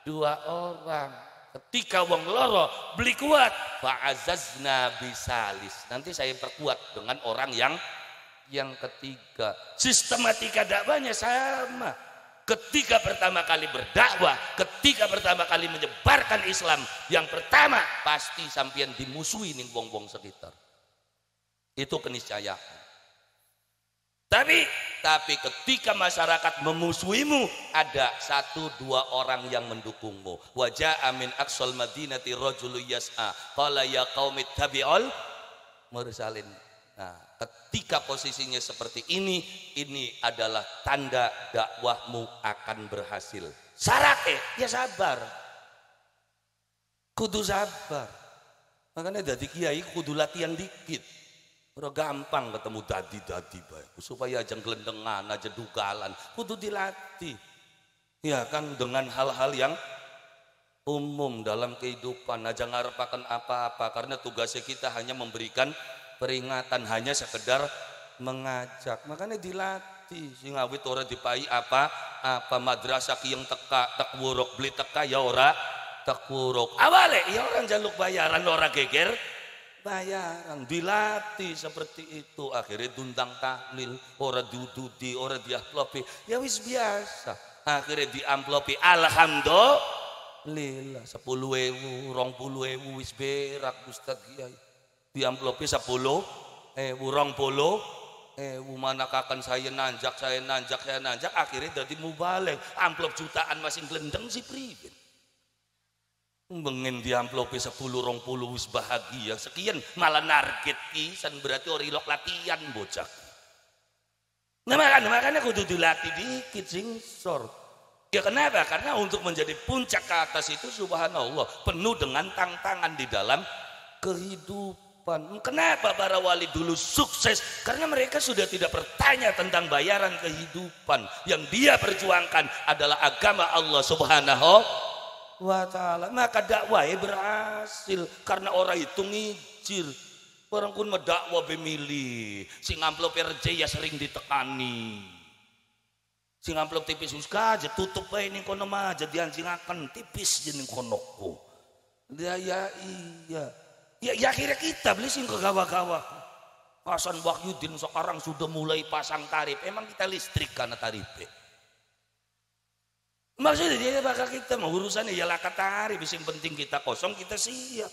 dua orang ketika wong loro beli kuat fa'azazna bisalis nanti saya perkuat dengan orang yang yang ketiga sistematika dakwahnya sama ketika pertama kali berdakwah, ketika pertama kali menyebarkan Islam, yang pertama pasti sampean dimusuhi nih wong-wong sekitar. Itu keniscayaan. Tapi tapi ketika masyarakat memusuhimu ada satu dua orang yang mendukungmu. Wajah amin aksol madinati rojulu yas'a. Qala ya kaumit tabi'ol mursalin. Nah, Ketika posisinya seperti ini, ini adalah tanda dakwahmu akan berhasil. Sarake, eh, ya sabar. Kudu sabar. Makanya dari kiai kudu latihan dikit. Udah gampang ketemu dadi-dadi baik. Supaya aja gelendengan, aja dugalan. Kudu dilatih. Ya kan dengan hal-hal yang umum dalam kehidupan. Aja ngarepakan apa-apa. Karena tugasnya kita hanya memberikan peringatan hanya sekedar mengajak makanya dilatih sing awit ora dipai apa apa madrasah yang teka takwuruk beli teka ya ora takwuruk awale ya orang jaluk bayaran ora geger bayaran dilatih seperti itu akhirnya dundang tahlil ora diududi ora diamplopi ya wis biasa akhirnya diamplopi alhamdulillah sepuluh ewu rong puluh ewu wis berak Ustaz Kiai di amplopnya sepuluh eh burung puluh eh mana kakan saya nanjak saya nanjak saya nanjak akhirnya jadi mubalek amplop jutaan masih gelendeng si pribin mengen di amplopnya sepuluh rong puluh wis bahagia sekian malah narget kisan berarti ori orilok latihan bocah nah makanya, makanya kudu dilatih dikit sing sort Ya kenapa? Karena untuk menjadi puncak ke atas itu subhanallah penuh dengan tantangan di dalam kehidupan. Kenapa para wali dulu sukses? Karena mereka sudah tidak bertanya tentang bayaran kehidupan. Yang dia perjuangkan adalah agama Allah subhanahu wa ta'ala. Maka dakwahnya berhasil. Karena orang itu ngijir. Orang pun medakwa bemili. Sing amplop RJ ya sering ditekani. Sing amplop tipis uska aja tutup bae ini kono aja akan tipis jeneng konoku. Ya, ya, iya. Ya, ya akhirnya kita beli sing ke gawa-gawa. Hasan Wahyudin sekarang sudah mulai pasang tarif. Emang kita listrik karena tarif. Maksudnya dia bakal kita mau urusannya ya laka tarif. Yang penting kita kosong kita siap.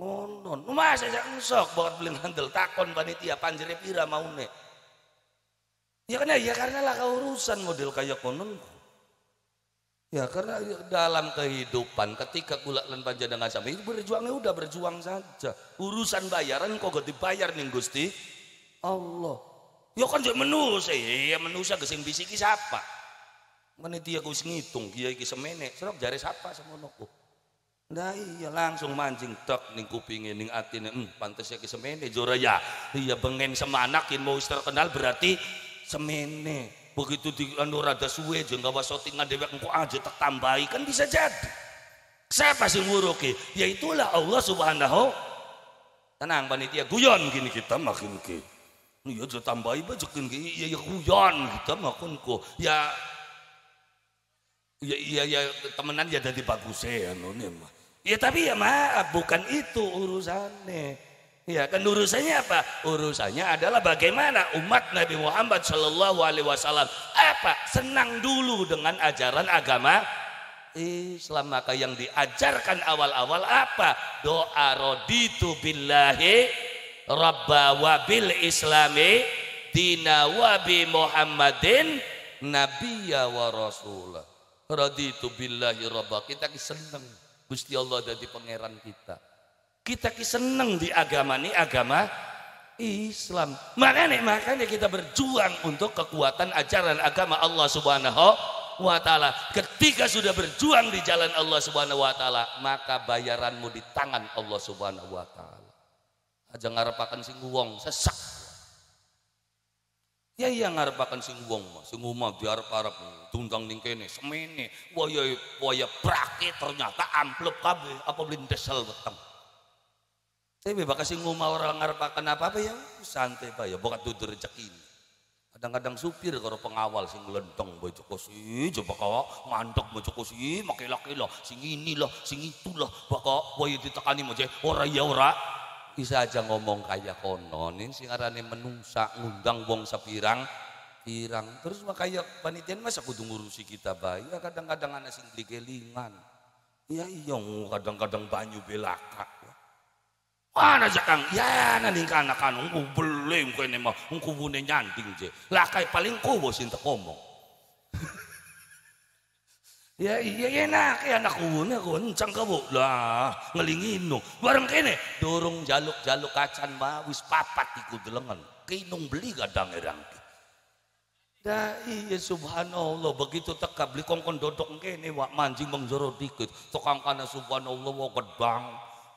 Ngonon. Oh, Mas aja ngesok buat beli handel takon panitia panjere pira maune. Ya karena ya karena lah urusan model kayak konon. Ya karena dalam kehidupan ketika kula lan panjenengan sami itu berjuangnya udah berjuang saja. Urusan bayaran kok gak dibayar nih Gusti Allah. Ya kan jadi menusa. Eh, ya menusa gesing bisiki siapa? Mana iya dia gue ngitung, dia iki semene, serok jari siapa sama noko? Nah iya langsung mancing tak ning kupingnya ning atine, hmm, pantes ya ki semene ya, Iya bengen semanakin mau terkenal berarti semene begitu di anu rada suwe bawa shooting syutingan dewek engko aja tak tambahi kan bisa jadi saya pasti ya itulah Allah subhanahu tenang panitia guyon gini kita makin ke ya aja tambahi baju ke ya ya guyon kita makin ku ya ya ya, ya temenan ya jadi bagus ya anu ya tapi ya maaf bukan itu urusannya Ya kan urusannya apa? Urusannya adalah bagaimana umat Nabi Muhammad Shallallahu Alaihi Wasallam apa senang dulu dengan ajaran agama Islam maka yang diajarkan awal-awal apa doa roditu billahi rabba wabil islami dina wabi muhammadin nabiya wa rasulah Tu billahi rabba kita senang Gusti Allah jadi pangeran kita kita ki seneng di agama ini agama Islam. Makanya makanya kita berjuang untuk kekuatan ajaran agama Allah Subhanahu wa taala. Ketika sudah berjuang di jalan Allah Subhanahu wa taala, maka bayaranmu di tangan Allah Subhanahu wa taala. Aja ngarepaken sing wong sesak. Ya iya ngarepaken sing wong, sing omah diarep-arep tundang ning kene, semene, waya waya prake ternyata amplop kabeh apa blindesel weteng. Tapi bakal sih ngumah orang ngarepakan apa-apa ya santai pak ya bukan tutur ini. Kadang-kadang supir kalau pengawal sing lentong bojo kosi coba kau mantok bojo sih, makai laki lah sing ini lah sing itu lah baka boy ditekani moje ora ya ora bisa aja ngomong kaya konon ini sing arane menungsa ngundang wong sepirang pirang terus makanya panitian masa kudu ngurusi kita bayi ya kadang-kadang anak sing gelingan ya iya, iya kadang-kadang banyu belaka Ana jakang yana kan, ungu nah, kan, beli ungu kene mah ungu kubune nyanting je. Lah kai paling kubo sinta komong. ya iya enak iya, nah, ya anak kubune goncang kebo. Lah ngelingin Bareng kene dorong jaluk-jaluk kacan mah wis papat iku delengen. Kinung beli gadang erang. Ya iya subhanallah begitu teka beli kongkong dodok kene wak manjing bang dikit. Tukang kana subhanallah wak gedang.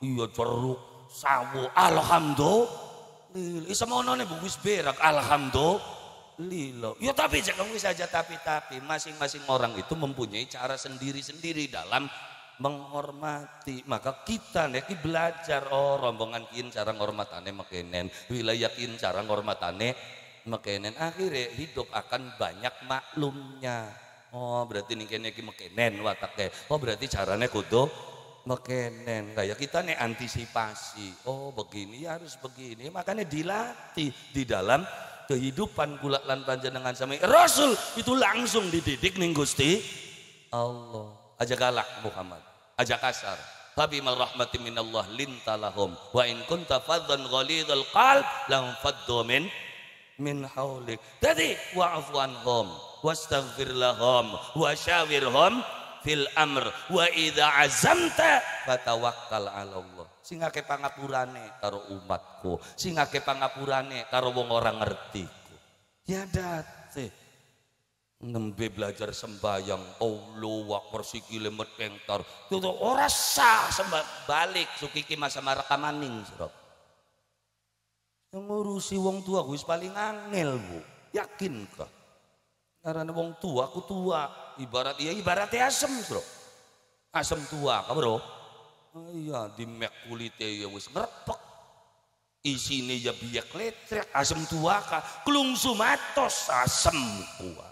Iya jeruk sawo alhamdulillah nona nih wis berak alhamdulillah ya tapi jangan wis aja tapi-tapi masing-masing orang itu mempunyai cara sendiri-sendiri dalam menghormati maka kita nih belajar oh rombongan kin cara menghormatane makanan wilayah kin cara menghormatane makanan akhirnya hidup akan banyak maklumnya oh berarti nih kene mekenen wataknya oh berarti caranya kudo mekenen. Kayak ya, kita nih antisipasi. Oh begini ya harus begini. Makanya dilatih di dalam kehidupan gulat lan panjenengan sama Rasul itu langsung dididik nih Gusti Allah. Aja galak Muhammad. Aja kasar. Tapi mal rahmati minallah lintalahum wa in kunta fadhan ghalidhal qalb lam faddu min min haulik. Jadi wa'afu anhum wa lahum syawirhum fil amr wa idza azamta fatawakkal 'ala Allah sing akeh pangapurane karo umatku sing akeh pangapurane karo wong ora ngerti ya date nembe belajar sembahyang Allah akbar lemet metengtar tutuk ora sah sembah balik sukiki masa markamaning sirot ngurusi wong tua wis paling angel bu yakin kah karena wong tua aku tua ibarat iya ibarat asem bro asem tua kah bro iya di mek kulit ya iya, wis ngerpek isine ya biak letrek asem tua ka kelungsu matos asem tua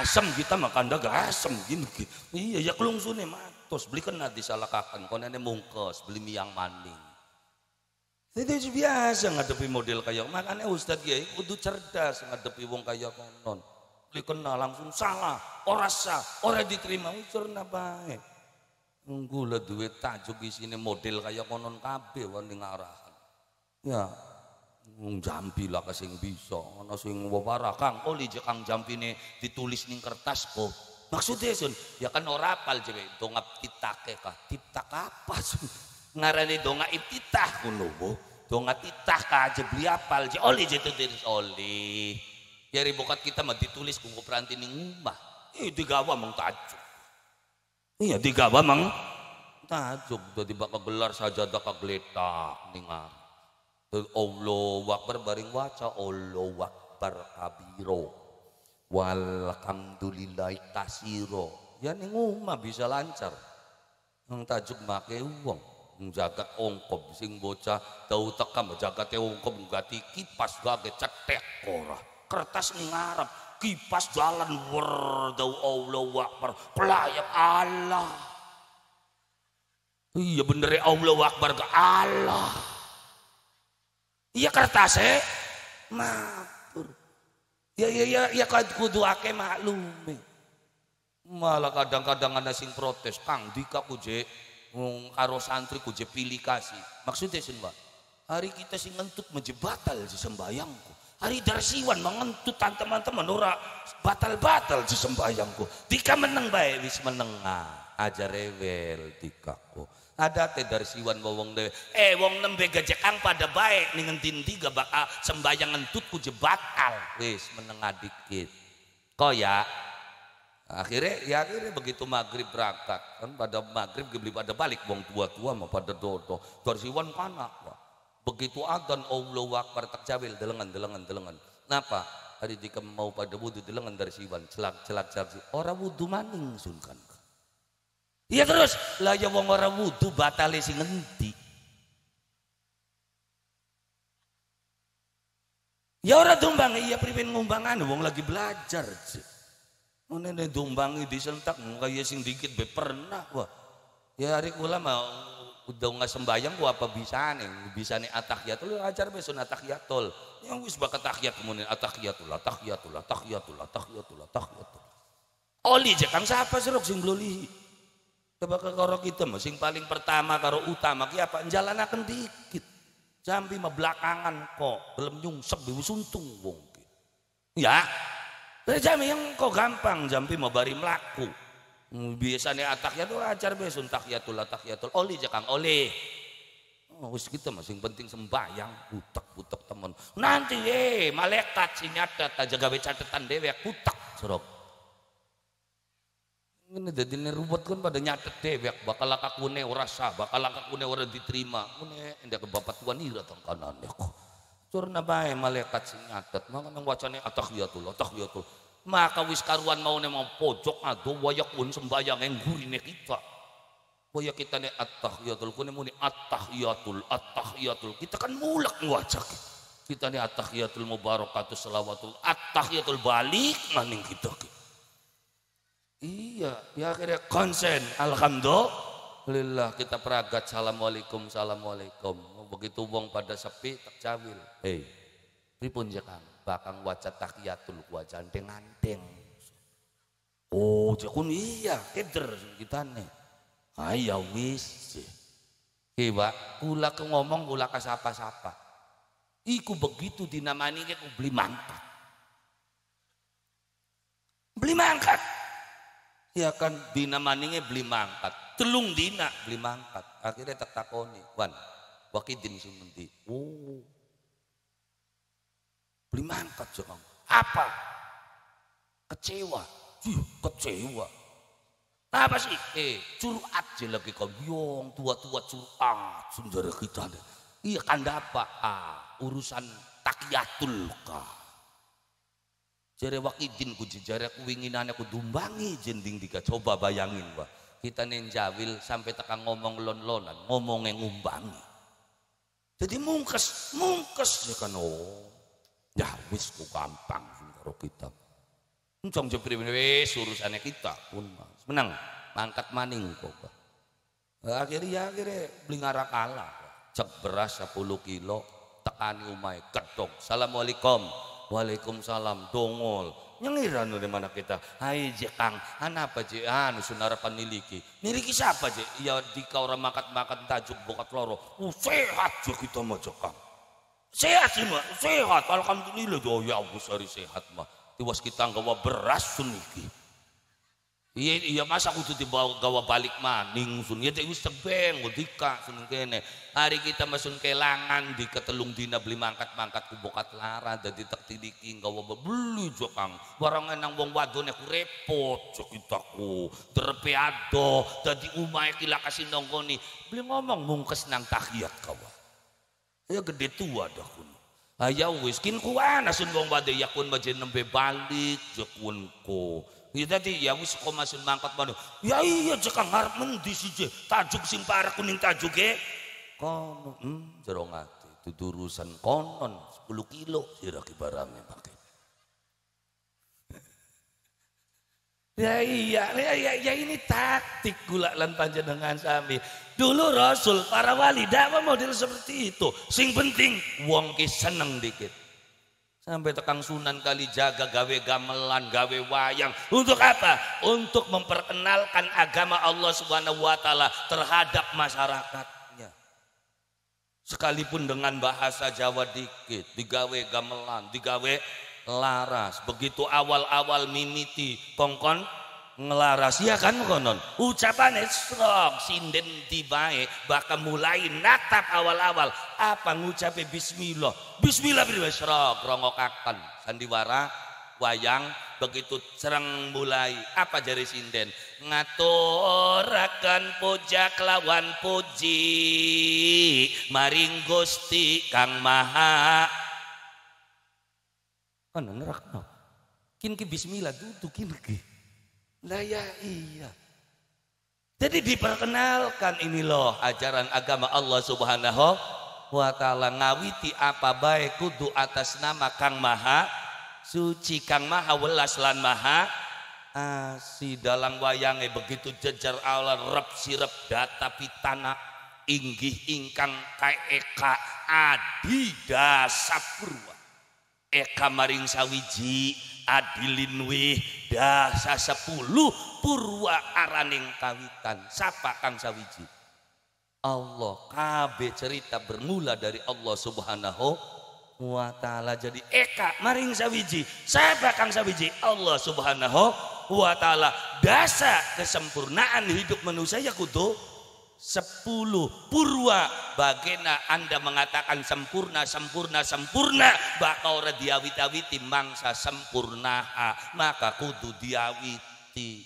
asem kita makan daga asem gini, gini. iya ya kelungsu nih matos beli kena nanti salah kakan konennya mungkes beli miang yang maning itu biasa ngadepi model kayak makanya Ustadz Kiai kudu cerdas ngadepi wong kayak konon. Dikenal langsung salah, ora sah, ora diterima unsur nabae. Nunggu lah duit tajuk di sini model kayak konon kabe wani ngarahan. Ya, Wong Jambi lah kasing bisa, ana sing wawarah Kang Oli je Kang Jambi ini ditulis ning kertas kok. Maksudnya sun, ya kan ora apal jewe dongap titake kah, tiptak apa sun? Ngarani dongap ititah boh Tunggu titah ka beli apal je oli je tulis oli. Jadi bokat kita mah ditulis kungku peranti ning ngumah. Eh digawa mang tajuk. Iya digawa mang tajuk Jadi bakal gelar saja dah kagletak ning Allah wakbar baring waca Allah wakbar kabiro walhamdulillahi kasiro ya ning bisa lancar nang tajuk make uang jaga ongkom sing bocah tahu tekam jaga teh ongkom ganti kipas bagai cetek korah kertas ngarep kipas jalan wer dau Allah Wakbar, pelayang Allah iya bener ya Allah Wakbar ke Allah iya kertasnya mabur Iya iya iya, iya kan kudu ake maklumi malah kadang-kadang ada sing protes kang dikaku jek Wong karo santri ku kasih Maksudnya sih mbak, hari kita sih ngentut menjebatal si sembayangku. Hari darsiwan mengentut teman-teman ora batal-batal si sembayangku. Tika meneng baik wis menengah ah. Aja rewel ku Ada teh darsiwan wong dewe. Eh wong nembe gajek ang pada baik dengan ngentin tiga bakal sembayang ngentut ku jebatal. Wis menengah dikit. kau ya Akhirnya ya akhirnya begitu maghrib berangkat kan pada maghrib beli pada balik bong tua-tua mau pada dodo torsiwan panak wah. Begitu allah Allahu tak cawil delengan delengan delengan. Napa? Hari jika mau pada wudhu delengan dari siwan celak celak celak si orang wudhu maning sunkan. Iya terus lah ya wong orang wudhu batalis si ngenti. Ya orang tumbang iya primin ngumbangan wong lagi belajar. Sih. Ini nih dombangi disentak, kayak sing dikit be pernah wah. Ya hari kula mau udah nggak sembayang gua apa bisa nih, bisa nih atakiatul ya ajar besok sun Yang wis bakat atakiat kemudian atakiatul atakiatul atakiatul atakiatul atakiatul Oli kang siapa sih sing bloli? Coba ke karo kita mas sing paling pertama karo utama kia apa akan dikit. sampai mah belakangan kok, belum nyungsep belum suntung wong. Ya, Jam yang kok gampang jampi mau bari melaku hmm, biasanya ataknya tuh acar besun takyatul takyatul oli jakang oli oh kita gitu, masing penting sembahyang butak butak temen nanti ye malaikat sinyata tak jaga catatan dewek butak sorok ini jadi rubat kan pada nyatet dewek bakal orang sah, bakal kakune orang diterima bapak tuan ini datang kanan ya kok Turna bae malaikat sing nyatet. mau nang wacane atahiyatullah, atahiyatullah. Maka wis karuan maune mau pojok ado wayakun sembayang gurine kita. Waya kita ne atahiyatul kune muni atahiyatul atahiyatul. Kita kan mulak wajak. Kita ne atahiyatul barokatul salawatul atahiyatul balik maning kita. Iya, ya akhirnya konsen. Alhamdulillah kita peragat. Assalamualaikum, Assalamualaikum begitu wong pada sepi tak cawil hei pripun jekang bakang wacat wajah wajan anteng oh jekun iya keder kita nih ah, ayo iya, wis Kiwa, kula ke ngomong kula ke sapa-sapa. Iku begitu dinamani ke ku beli mangkat. Beli mangkat. Ya kan dinamani beli mangkat. Telung dina beli mangkat. Akhirnya tak takoni. Wan, Wakidin Sumendi. Oh. Beli mangkat jangan. Apa? Kecewa. Ih, kecewa. Nah, apa sih? Eh, curuat aja lagi kau. Yong tua-tua curat. Sundara kita. Iya kan apa? Ah, urusan takiyatul kah. Jare wakidin ku jare ku winginane ku dumbangi jending tiga coba bayangin Pak. Kita nenjawil sampai tekan ngomong lon-lonan, ngomongnya ngumbangi. Jadi mungkes, mungkes ya kan oh. Ya wis ku gampang karo kita. Njong jepri wis urusane kita pun menang mangkat maning kok. Akhirnya akhirnya beli ngarak kalah, Cek beras 10 kilo tekani umai ketok. Assalamualaikum. Waalaikumsalam dongol nyengiran anu di mana kita hai jekang apa je anu sunara paniliki niliki siapa je ya di kau makat makat tajuk bokat loro uh, sehat je kita mah kang, sehat sih mah sehat alhamdulillah doa ya allah sari sehat mah tiwas kita nggak beras suniki Iya iya masa tuh dibawa gawa balik maning sun ya teh sebeng dika sun kene. Hari kita masun kelangan di ketelung dina beli mangkat mangkat kubokat lara di tak tidiki gawa beli jokang. Barang enang wong wadon aku repot jok kitaku. Terpe ado umai kila kasih nongoni Beli ngomong mungkes nang takiat kawa. Ya gede tua dah kun. Ayah ya, wis kuana sun wong ya yakun majen nembe balik jokunku Ya tadi ya wis kok masun mangkat mana? Ya iya jekang ngarep mendi je Tajuk sing parek kuning tajuke kono. Hmm, jero ngati. Tuturusan konon 10 kilo sira ki pakai. Ya iya, ya, ya, ya ini taktik gula lan panjenengan sami. Dulu Rasul para wali dakwah model seperti itu. Sing penting wong ki seneng dikit. Sampai tekan sunan kali jaga gawe gamelan, gawe wayang. Untuk apa? Untuk memperkenalkan agama Allah Subhanahu wa taala terhadap masyarakatnya. Sekalipun dengan bahasa Jawa dikit, digawe gamelan, digawe laras. Begitu awal-awal mimiti kongkon ngelaras ya kan konon ucapannya strong sinden tibae bakal mulai natap awal-awal apa ngucapnya bismillah bismillah bila strong rongokakan sandiwara wayang begitu serang mulai apa jari sinden ngaturakan puja kelawan puji maring gusti kang maha konon rakno kin ki bismillah tuh kin ki Nah ya iya. Jadi diperkenalkan ini loh ajaran agama Allah subhanahu wa ta'ala ngawiti apa baik kudu atas nama Kang Maha suci Kang Maha welas lan Maha asi dalam wayange begitu jejer Allah rep sirep data pitana inggih ingkang kaeka adi dasapurwa eka maring sawiji diadilin weh dasa sepuluh purwa araning kawitan Siapa kang sawiji Allah kabeh cerita bermula dari Allah subhanahu wa ta'ala jadi eka maring sawiji Siapa kang sawiji Allah subhanahu wa ta'ala dasa kesempurnaan hidup manusia ya sepuluh purwa bagaimana anda mengatakan sempurna sempurna sempurna bakau radiawit-awiti mangsa sempurna maka kudu diawiti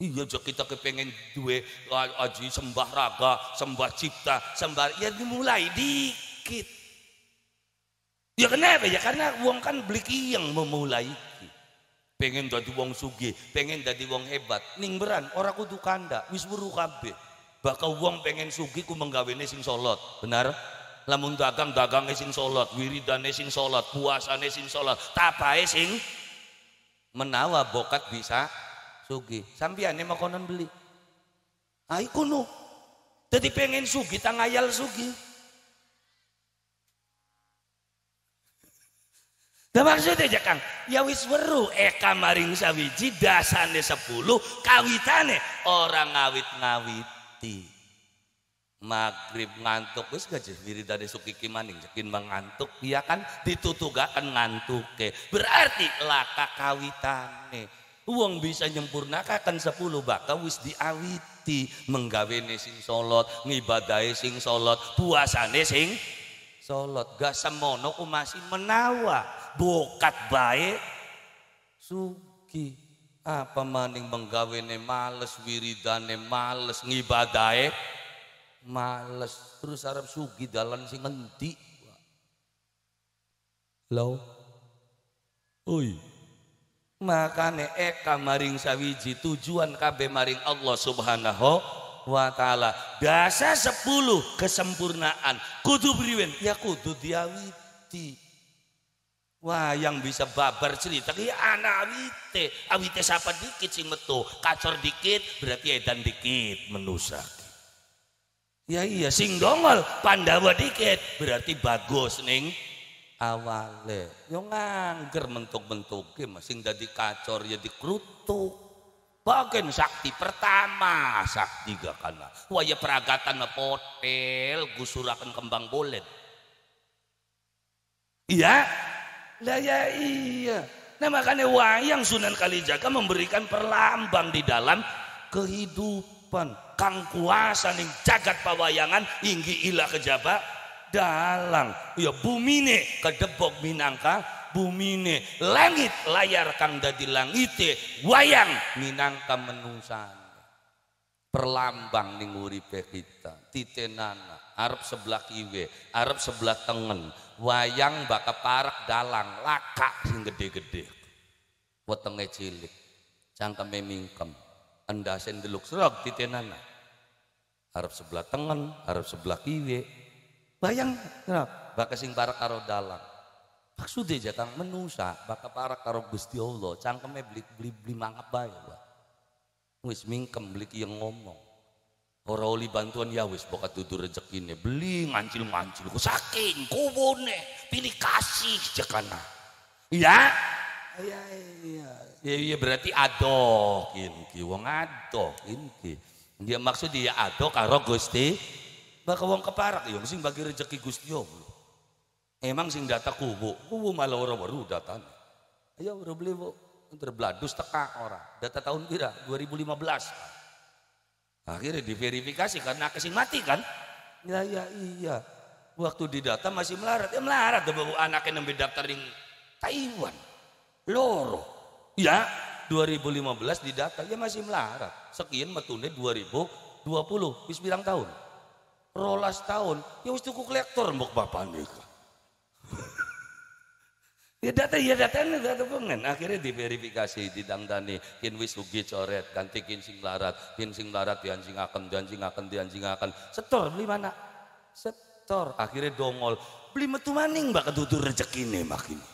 iya kita kepengen duwe aji sembah raga sembah cipta sembah ya dimulai dikit ya kenapa ya karena uang kan beli yang memulai pengen jadi uang sugi pengen jadi uang hebat ning beran orang kudu kanda wis buru kabeh bakal uang pengen sugi ku menggawene sing solot benar lamun dagang dagang sing solot, wiridan sing solot, puasa sing solot, tapai sing menawa bokat bisa sugi sambian ini konon beli ayo ah, kuno jadi pengen sugi tangayal sugi Nah maksudnya aja Kang, ya wis weru eka maring sawiji dasane sepuluh kawitane orang ngawit-ngawit mati maghrib ngantuk wis gajah, diri dari sukiki maning jekin mengantuk ya kan ditutugakan ngantuk berarti laka kawitane uang bisa nyempurnakan sepuluh bakal wis diawiti menggawene sing solot ngibadahe sing solot puasane sing solot gak semono masih menawa bokat baik suki apa maning menggawe ne males wiridane males ngibadai males terus arep sugi dalan sing ngendi lo oi makane eka maring sawiji tujuan kabeh maring Allah subhanahu wa taala dasa sepuluh kesempurnaan kudu priwen ya kudu diawiti Wah, yang bisa babar cerita ki iya, anak awite, awite siapa dikit sih metu, kacor dikit berarti edan dikit menusa. Ya iya sing dongol Pandawa dikit berarti bagus neng awale. Yo ngangger mentuk-mentuke mentuk masing jadi kacor ya dikrutuk. Bagian sakti pertama, sakti wah ya peragatan potel, gusurakan kembang bolet. Iya, lah ya iya. Nah makanya wayang Sunan Kalijaga memberikan perlambang di dalam kehidupan. Kang kuasa ning jagat pawayangan inggi ilah kejaba dalang. Ya bumine kedebok minangka bumine langit layar kang dadi langite wayang minangka menungsan. Perlambang ning uripe kita titenana Arab sebelah kiwe, Arab sebelah tengen, wayang baka parak dalang, laka sing gede-gede. Wetenge cilik, cangkeme mingkem, endasen deluk serog titenana. Arab sebelah tengen, Arab sebelah kiwe. wayang, kenapa? Baka sing parak karo dalang. Maksudnya jatang menusa, baka parak karo Gusti Allah, cangkeme beli beli beli mangap bae, Wis mingkem beli yang ngomong. Ora oli bantuan ya wis bokat tutur rezekine. Beli ngancil-ngancil ku saking kubune pilih kasih jekana. Iya? Iya iya. iya. Ya iya berarti adoh ki, wong adoh ki. Dia maksud dia adoh karo Gusti Bakal wong keparak ya sing bagi rezeki Gusti Allah. Ya, Emang sing data kubu, kubu malah orang baru datang. Ayo ya, udah beli bu, terbladus teka orang. Data tahun kira 2015. Akhirnya diverifikasi karena kesin mati kan. Ya ya iya. Waktu didata masih melarat. Ya melarat bahwa anaknya nembe daftar di Taiwan. Loro. Ya 2015 didata ya masih melarat. Sekian metune 2020. Bis bilang tahun. Rolas tahun. Ya wis tuku kolektor mbok bapak nikah. Ya data ya data ya ini data pengen. Akhirnya diverifikasi, didangdani, kin wis ugi coret, ganti kin sing larat, kin sing larat akan, dianjing akan, Setor beli mana? Setor. Akhirnya dongol, beli metu maning mbak kedudur rezeki mak ini.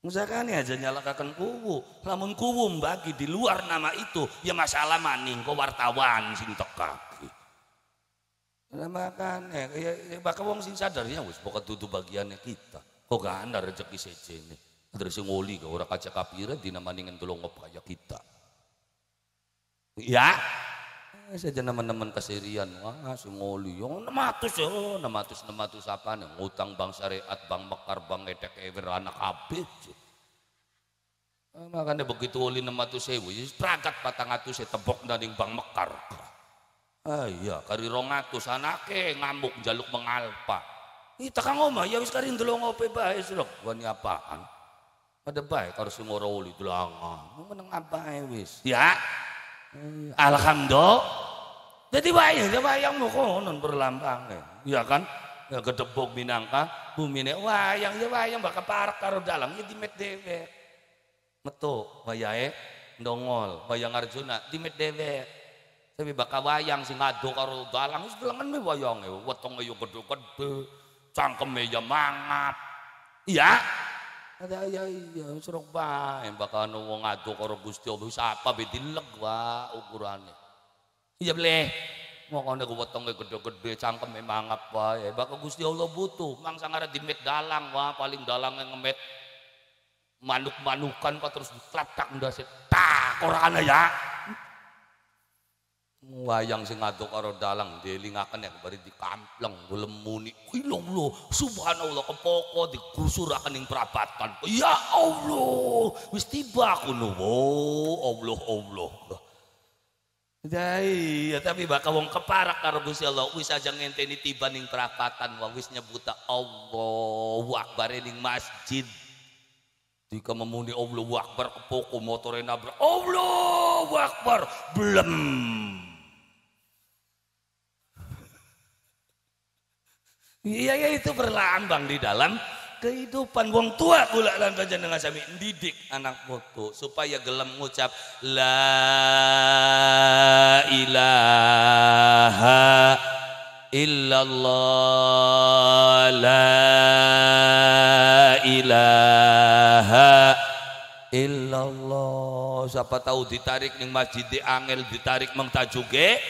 Misalkan aja nyalakan kubu, lamun kuwu bagi di luar nama itu, ya masalah maning, kok wartawan sing teka. Nah makanya, ya, ya, bakal wong sing sadar ya, wis pokoknya tutup bagiannya kita kok gak ada rezeki sejene ada si ngoli ke orang kaca kapira dinamaningan tulung ngopaya kita ya eh, saja teman-teman kesirian wah si ngoli yang 600 ya enam ratus ya, apa nih ngutang bank syariat bank mekar bank edek ever anak abis ya. eh, makanya begitu oli ratus sewu ya, perangkat patang atus tebok dari bank mekar ah iya kari rongatus ke ngamuk jaluk mengalpa Ita kang oma, ya wis kari dulu ngopi bae sulok. Wani apaan? Ada bae karo sumoroli dulangan. Mau meneng apa wis? Ya. Eh, alhamdulillah. Jadi ya iya kan? ya, wayang, ya wayang mau konon berlambangnya. Ya kan? Ya, gedebok minangka, bumi ini wayang, ya wayang bakal parak karo dalam. Ya dimet dewek. Metu, wayahe ndongol, wayang Arjuna, dimet dewek. Tapi bakal wayang sing ngadu karo dalang, wis delengen wayange, wetenge yo ya gedhe-gedhe cangkeme ya mangap. Iya. Ada ya iya, iya serok bae bakal wong ngadu karo Gusti Allah sapa be dilek wae ukurane. Iya bleh. Mokone ku wetenge gede-gede cangkeme mangat wae. Bakal Gusti Allah butuh mang sangara dimet dalang wah paling yang ngemet manuk-manukan kok terus ditratak ndaset tak ora ana ya wayang sing ngaduk karo dalang dielingaken ya, di kampung belum muni ilung lo subhanallah kepoko akan ing perabatan ya Allah wis tiba aku kuno oh, Allah Allah Dai, ya tapi bakal wong keparak karo Gusti Allah wis aja ngenteni tiba ning perapatan wong wis nyebut allah, Akbar ning masjid. Dika memuni Allahu Akbar kepoko motore allah, Allahu Akbar blem. Iya ya itu berlambang di dalam kehidupan wong tua kula lan panjenengan sami didik anak mutu supaya gelem ngucap la ilaha illallah la ilaha illallah siapa tahu ditarik ning masjid di angel ditarik mengtajuge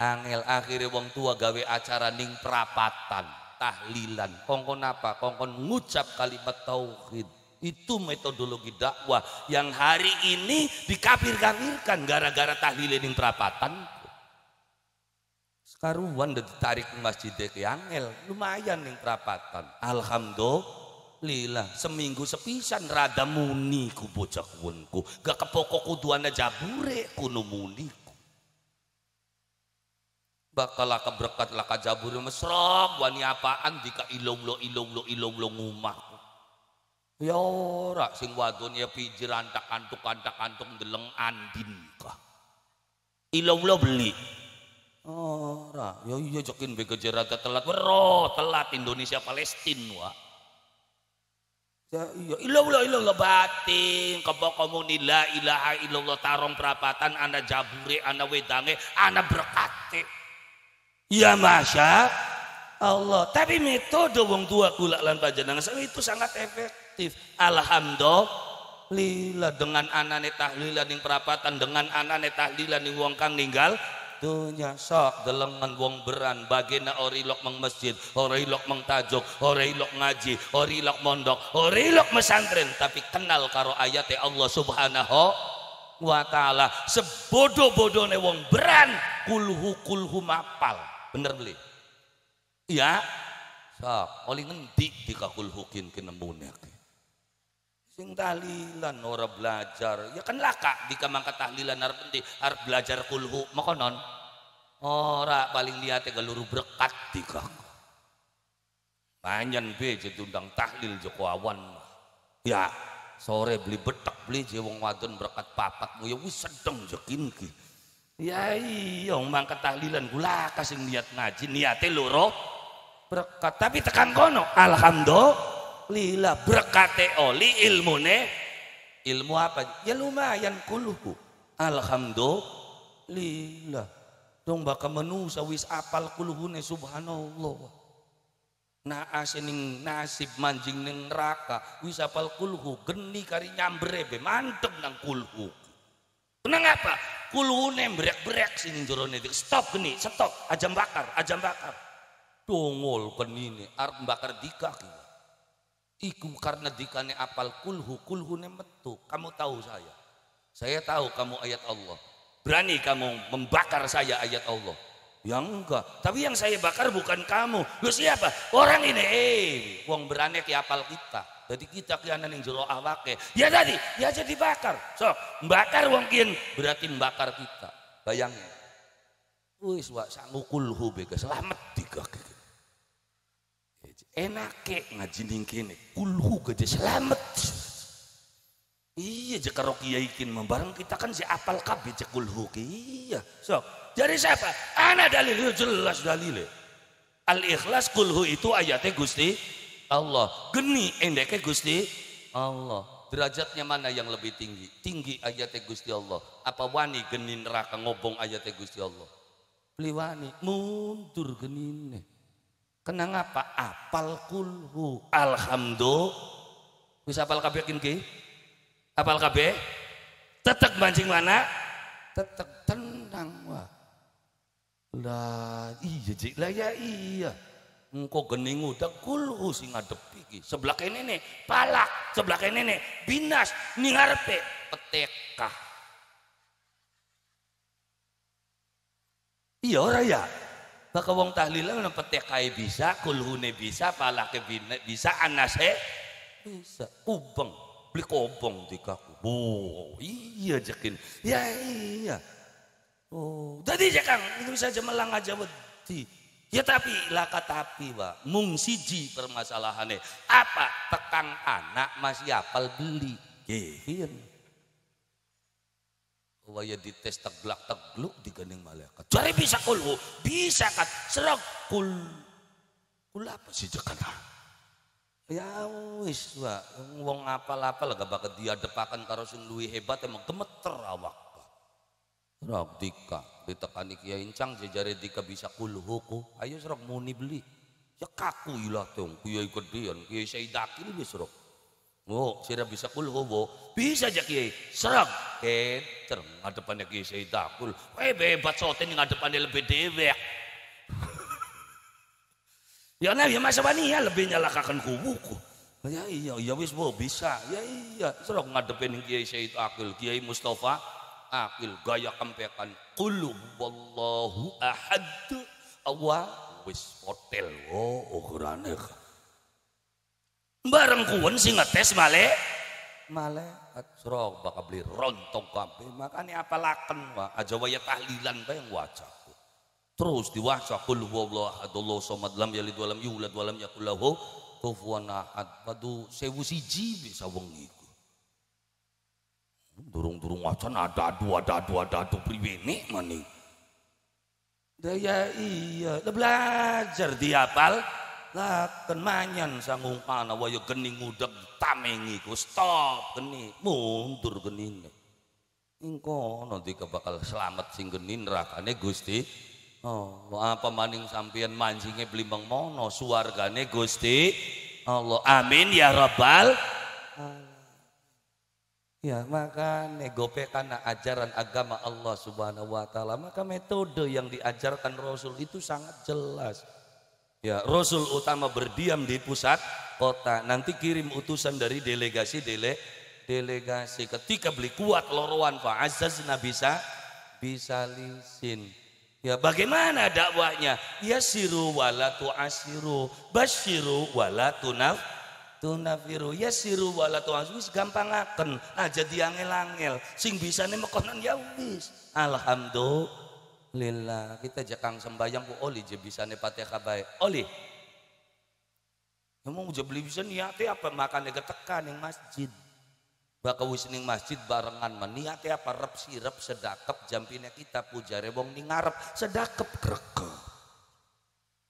angel akhirnya wong tua gawe acara ning perapatan tahlilan kongkon apa kongkon ngucap kalimat tauhid itu metodologi dakwah yang hari ini dikafir-kafirkan gara-gara tahlilan yang perapatan sekarang Wan ditarik ke masjid angel lumayan yang perapatan alhamdulillah seminggu sepisan rada muni ku bocah wonku gak kepokok kuduana jabure kuno muni bakal berkat laka jabur mesrok wani apaan dika ilong lo ilong lo ilong lo ngumah ya ora sing wadon ya pijir antak antuk antak antuk deleng andin kah ilong lo beli ora ya iya jokin jerata telat wero telat Indonesia Palestina wa Ya iya, ilallah ilallah batin, kebo komuni la ilaha illallah tarong perapatan, anda jabure, anda wedange, anda berkatik Ya Masya Allah. Tapi metode wong tua kula lan panjenengan itu sangat efektif. Alhamdulillah dengan anane tahlilan ning perapatan dengan anane tahlilan ning wong kang ninggal dunya sok delengan wong beran bagena lok meng masjid lok meng tajuk lok ngaji lok mondok lok mesantren tapi kenal karo ayat Allah subhanahu wa ta'ala sebodoh-bodohnya wong beran kulhu kulhu mapal bener beli iya so oli ngendi kakul hukin kenemunya sing tahlilan ora belajar ya kan laka di kamangka tahlilan harus penting harus belajar kulhu makonon ora paling lihat ya galuru berkat kakul panjen be tundang tahlil joko awan ya sore beli betak beli je wong wadon berkat papat mu ya wis sedeng jekin ki Ya iya mang ketahlilan gula kasih niat ngaji niate loro berkat tapi tekan kono alhamdulillah berkate oli ne ilmu apa ya lumayan kuluku alhamdulillah dong baka menusa wis apal kuluhune subhanallah naas ning nasib manjing ning neraka wis apal kulhu geni kari nyambrebe mantep nang kulhu kenapa kulune brek-brek sini itu stop geni stop ajam bakar ajam bakar dongol kenine arep bakar dika kita iku karena dikane apal kulhu kulhu kulhune metu kamu tahu saya saya tahu kamu ayat Allah berani kamu membakar saya ayat Allah Ya enggak, tapi yang saya bakar bukan kamu. Lu siapa? Orang ini, eh, wong beranek ya apal kita jadi kita kianan yang jero awake ya tadi ya jadi bakar sok bakar mungkin berarti bakar kita bayangin wis wak sangukul hubega selamat tiga enak ke ngaji ning kene kulhu gede selamat iya jek karo ikin kin membareng kita kan si apal kabe jek kulhu iya sok dari siapa ana dalil ya jelas dalile al ikhlas kulhu itu ayatnya Gusti Allah. Geni endeknya Gusti Allah. Derajatnya mana yang lebih tinggi? Tinggi ayatnya Gusti Allah. Apa wani geni neraka ngobong ayatnya Gusti Allah? Peliwani mundur geni genine. Kenang apa? Apal kulhu. Alhamdulillah. Bisa apal kabeh kin Apal kabeh? Tetek mancing mana? Tetek tenang wah. Lah iya jik lah ya iya engkau gening udah kulhu sing ngadep iki sebelah kene nih palak sebelah kene nih binas ningarpe peteka petekah iya orang ya maka wong tahlilan ana petekae bisa kulhune bisa binas bisa anase bisa ubeng beli kobong di kaku oh, iya jekin ya iya oh jadi jekang itu bisa melang aja wedi Ya tapi lah tapi pak, mung siji permasalahannya. Apa tekang anak masih apal beli? Iya. Waya dites teglak tegluk gening malaikat. Cari bisa kulhu, bisa kan serak kul. Kul apa sih jekana? Ya wis pak, wong apal-apal gak bakal dia depakan karo sing luwi hebat emang gemeter awak. Rok dika ditekani Kiai Incang jejare dika bisa kulhuku. Ayo serok muni beli. Ya kaku ilah tong Kiai gedean Kiai Saidaki lebih rok Wo, sira bisa kulhubo. Bisa aja Kiai. Serak keter ngadepannya Kiai Saidakul. Eh bebat soten ngadepannya lebih dewek. ya nabi ya masa bani ya lebih nyalakakan kubuku. Ya iya, ya wis bo bisa. Ya iya, serok ngadepin Kiai Said Akil, Kiai Mustafa akil gaya kempekan kulu wallahu ahad awa wis hotel oh ukurane bareng kuwen sing ngetes male male atrok bakal beli rontong kabe makanya apa laken wa aja waya tahlilan bayang waca terus diwaca kul wallahu ahad Allah somad lam yalid walam yulad walam yakul lahu kufuwan ahad padu sewu siji bisa wengi durung-durung wacan ada adu ada dua, ada adu priwene meni daya iya da belajar dihafal Lah manyan sanggung pana waya geni ngudeg tamengi ku stop geni mundur genine engko nanti bakal selamat sing geni nerakane Gusti Oh, apa maning sampeyan manjinge blimbang mono suwargane Gusti Allah. Amin ya rabbal Ya, maka negope karena ajaran agama Allah Subhanahu wa taala, maka metode yang diajarkan Rasul itu sangat jelas. Ya, Rasul utama berdiam di pusat kota. Nanti kirim utusan dari delegasi dele delegasi. Ketika beli kuat loruan Pak Azaz bisa bisa lisin. Ya, bagaimana dakwahnya? Ya siru walatu asiru basiru wala tunaf tunafiru siru wala gampang akan aja ah, diangel-angel sing nih mekonan ya wis alhamdulillah kita jekang sembayang bu oli je nih Fatihah kabai oli kamu udah beli bisa niatnya apa makan nih ketekan yang masjid baka wis nih masjid barengan meniate apa rep sirep sedakep jampine kita puja rebong nih ngarep sedakep grege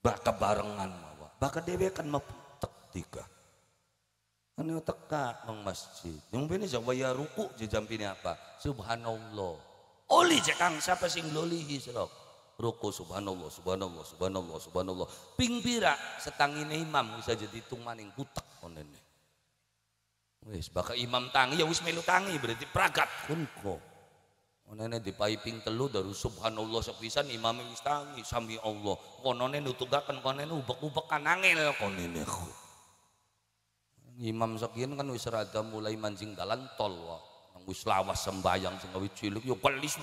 baka barengan mawa baka dewekan kan tiga ini anu teka nang masjid. Yang siapa ya ruku jam ini apa? Subhanallah. Oli kang. siapa sing lolihi serok. Ruku subhanallah, subhanallah, subhanallah, subhanallah. Ping pira setangine imam bisa jadi tungmaning maning kutak onene. Wis imam tangi ya wis melu tangi berarti pragat kunko. Onene di ping telu dari subhanallah sepisan imam wis tangi sami Allah. Konone nutugakan konene ubek-ubekan angel konene. Konene. Imam sekian kan wis rada mulai mancing dalan tol wae. Nang wis lawas sembayang sing gawe cilik ya kelis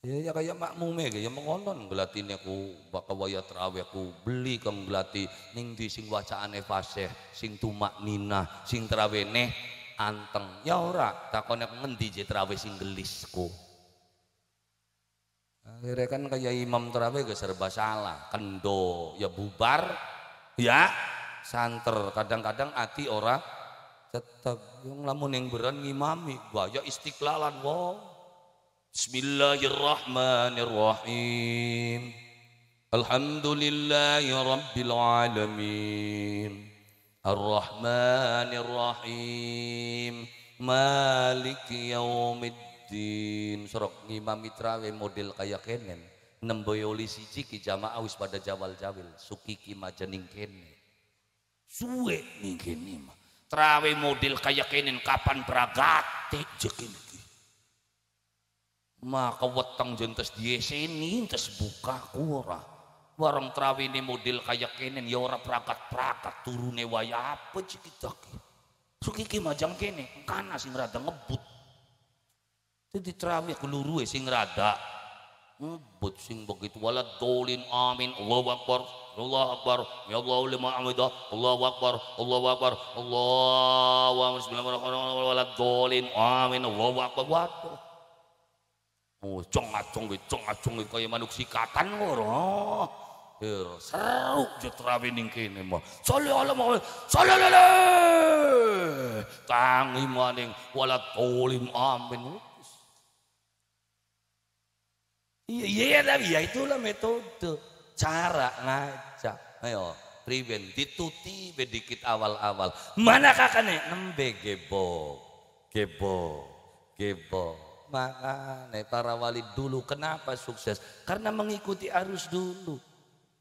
Ya, ya kaya makmume ya mengonon gelatine ku bakal waya traweh ku beli kang gelati ning di sing wacaane fasih, sing tumak nina sing trawene anteng. Ya ora, takone ngendi je sing gelis ku. Akhirnya kan kayak imam terawih gak serba salah, kendo ya bubar ya santer kadang-kadang hati orang tetap yang lamun yang beran ngimami bahaya istiqlalan wow Bismillahirrahmanirrahim Alhamdulillahi Rabbil Alamin Ar-Rahmanirrahim Malik Yaumiddin Sorok ngimami trawe model kayak kenen Nemboyoli siji ki jamaah wis pada jawal jawil Sukiki majening kenen Suwe nih gini mah. Trawe model kayak kenen kapan peragate jekin maka weteng jentas sini, tes buka kura warang terawih ini model kayak kenen ya orang perakat prakat turune waya apa cikitaki sukiki majang kene kana sing rada ngebut jadi trawe keluru e sing rada Ubud sing begitu walad dolin amin Allahu Akbar Allah Akbar ya Allah lima amida Allah Akbar Allah Akbar Allahu bismillahirrahmanirrahim walad dolin amin Allahu Akbar waduh Oh, cong acong we cong acong we kaya manuk sikatan ngono. Hero ya, seru je kini ning kene mah. Sallallahu alaihi Allah. Tangi maning walat dolim amin. Iya, iya, iya, tapi ya itulah metode cara ngajak. Ayo, riben dituti bedikit awal-awal. Mana nih nembe gebo, gebo, gebo. nih para wali dulu kenapa sukses? Karena mengikuti arus dulu.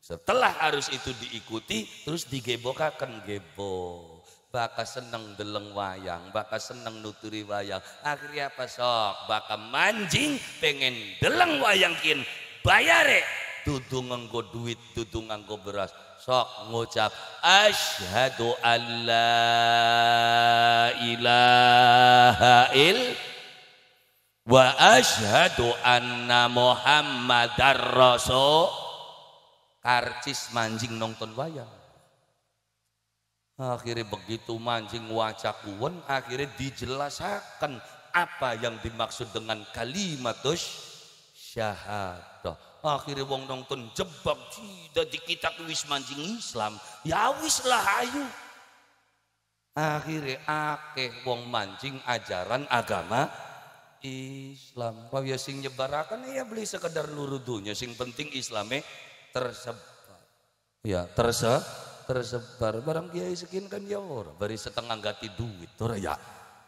Setelah arus itu diikuti, terus digebokakan gebok bakal seneng deleng wayang, bakal seneng nuturi wayang. Akhirnya apa sok? Bakal mancing pengen deleng wayang kin. Bayare tudung nganggo duit, tudung nganggo beras. Sok ngucap asyhadu alla ilaha il wa asyhadu anna muhammadar rasul karcis manjing nonton wayang Akhirnya begitu mancing wajah kuwen, akhirnya dijelaskan apa yang dimaksud dengan kalimatus syahadah. Akhirnya wong nonton jebak tidak di kitab tulis mancing Islam. Ya wis lah ayu. Akhirnya akeh wong mancing ajaran agama Islam. Wah ya sing nyebarakan ya beli sekedar lurudunya. Sing penting Islamnya tersebar. Ya tersebar tersebar barang kiai sekian kan ya orang beri setengah ganti duit orang ya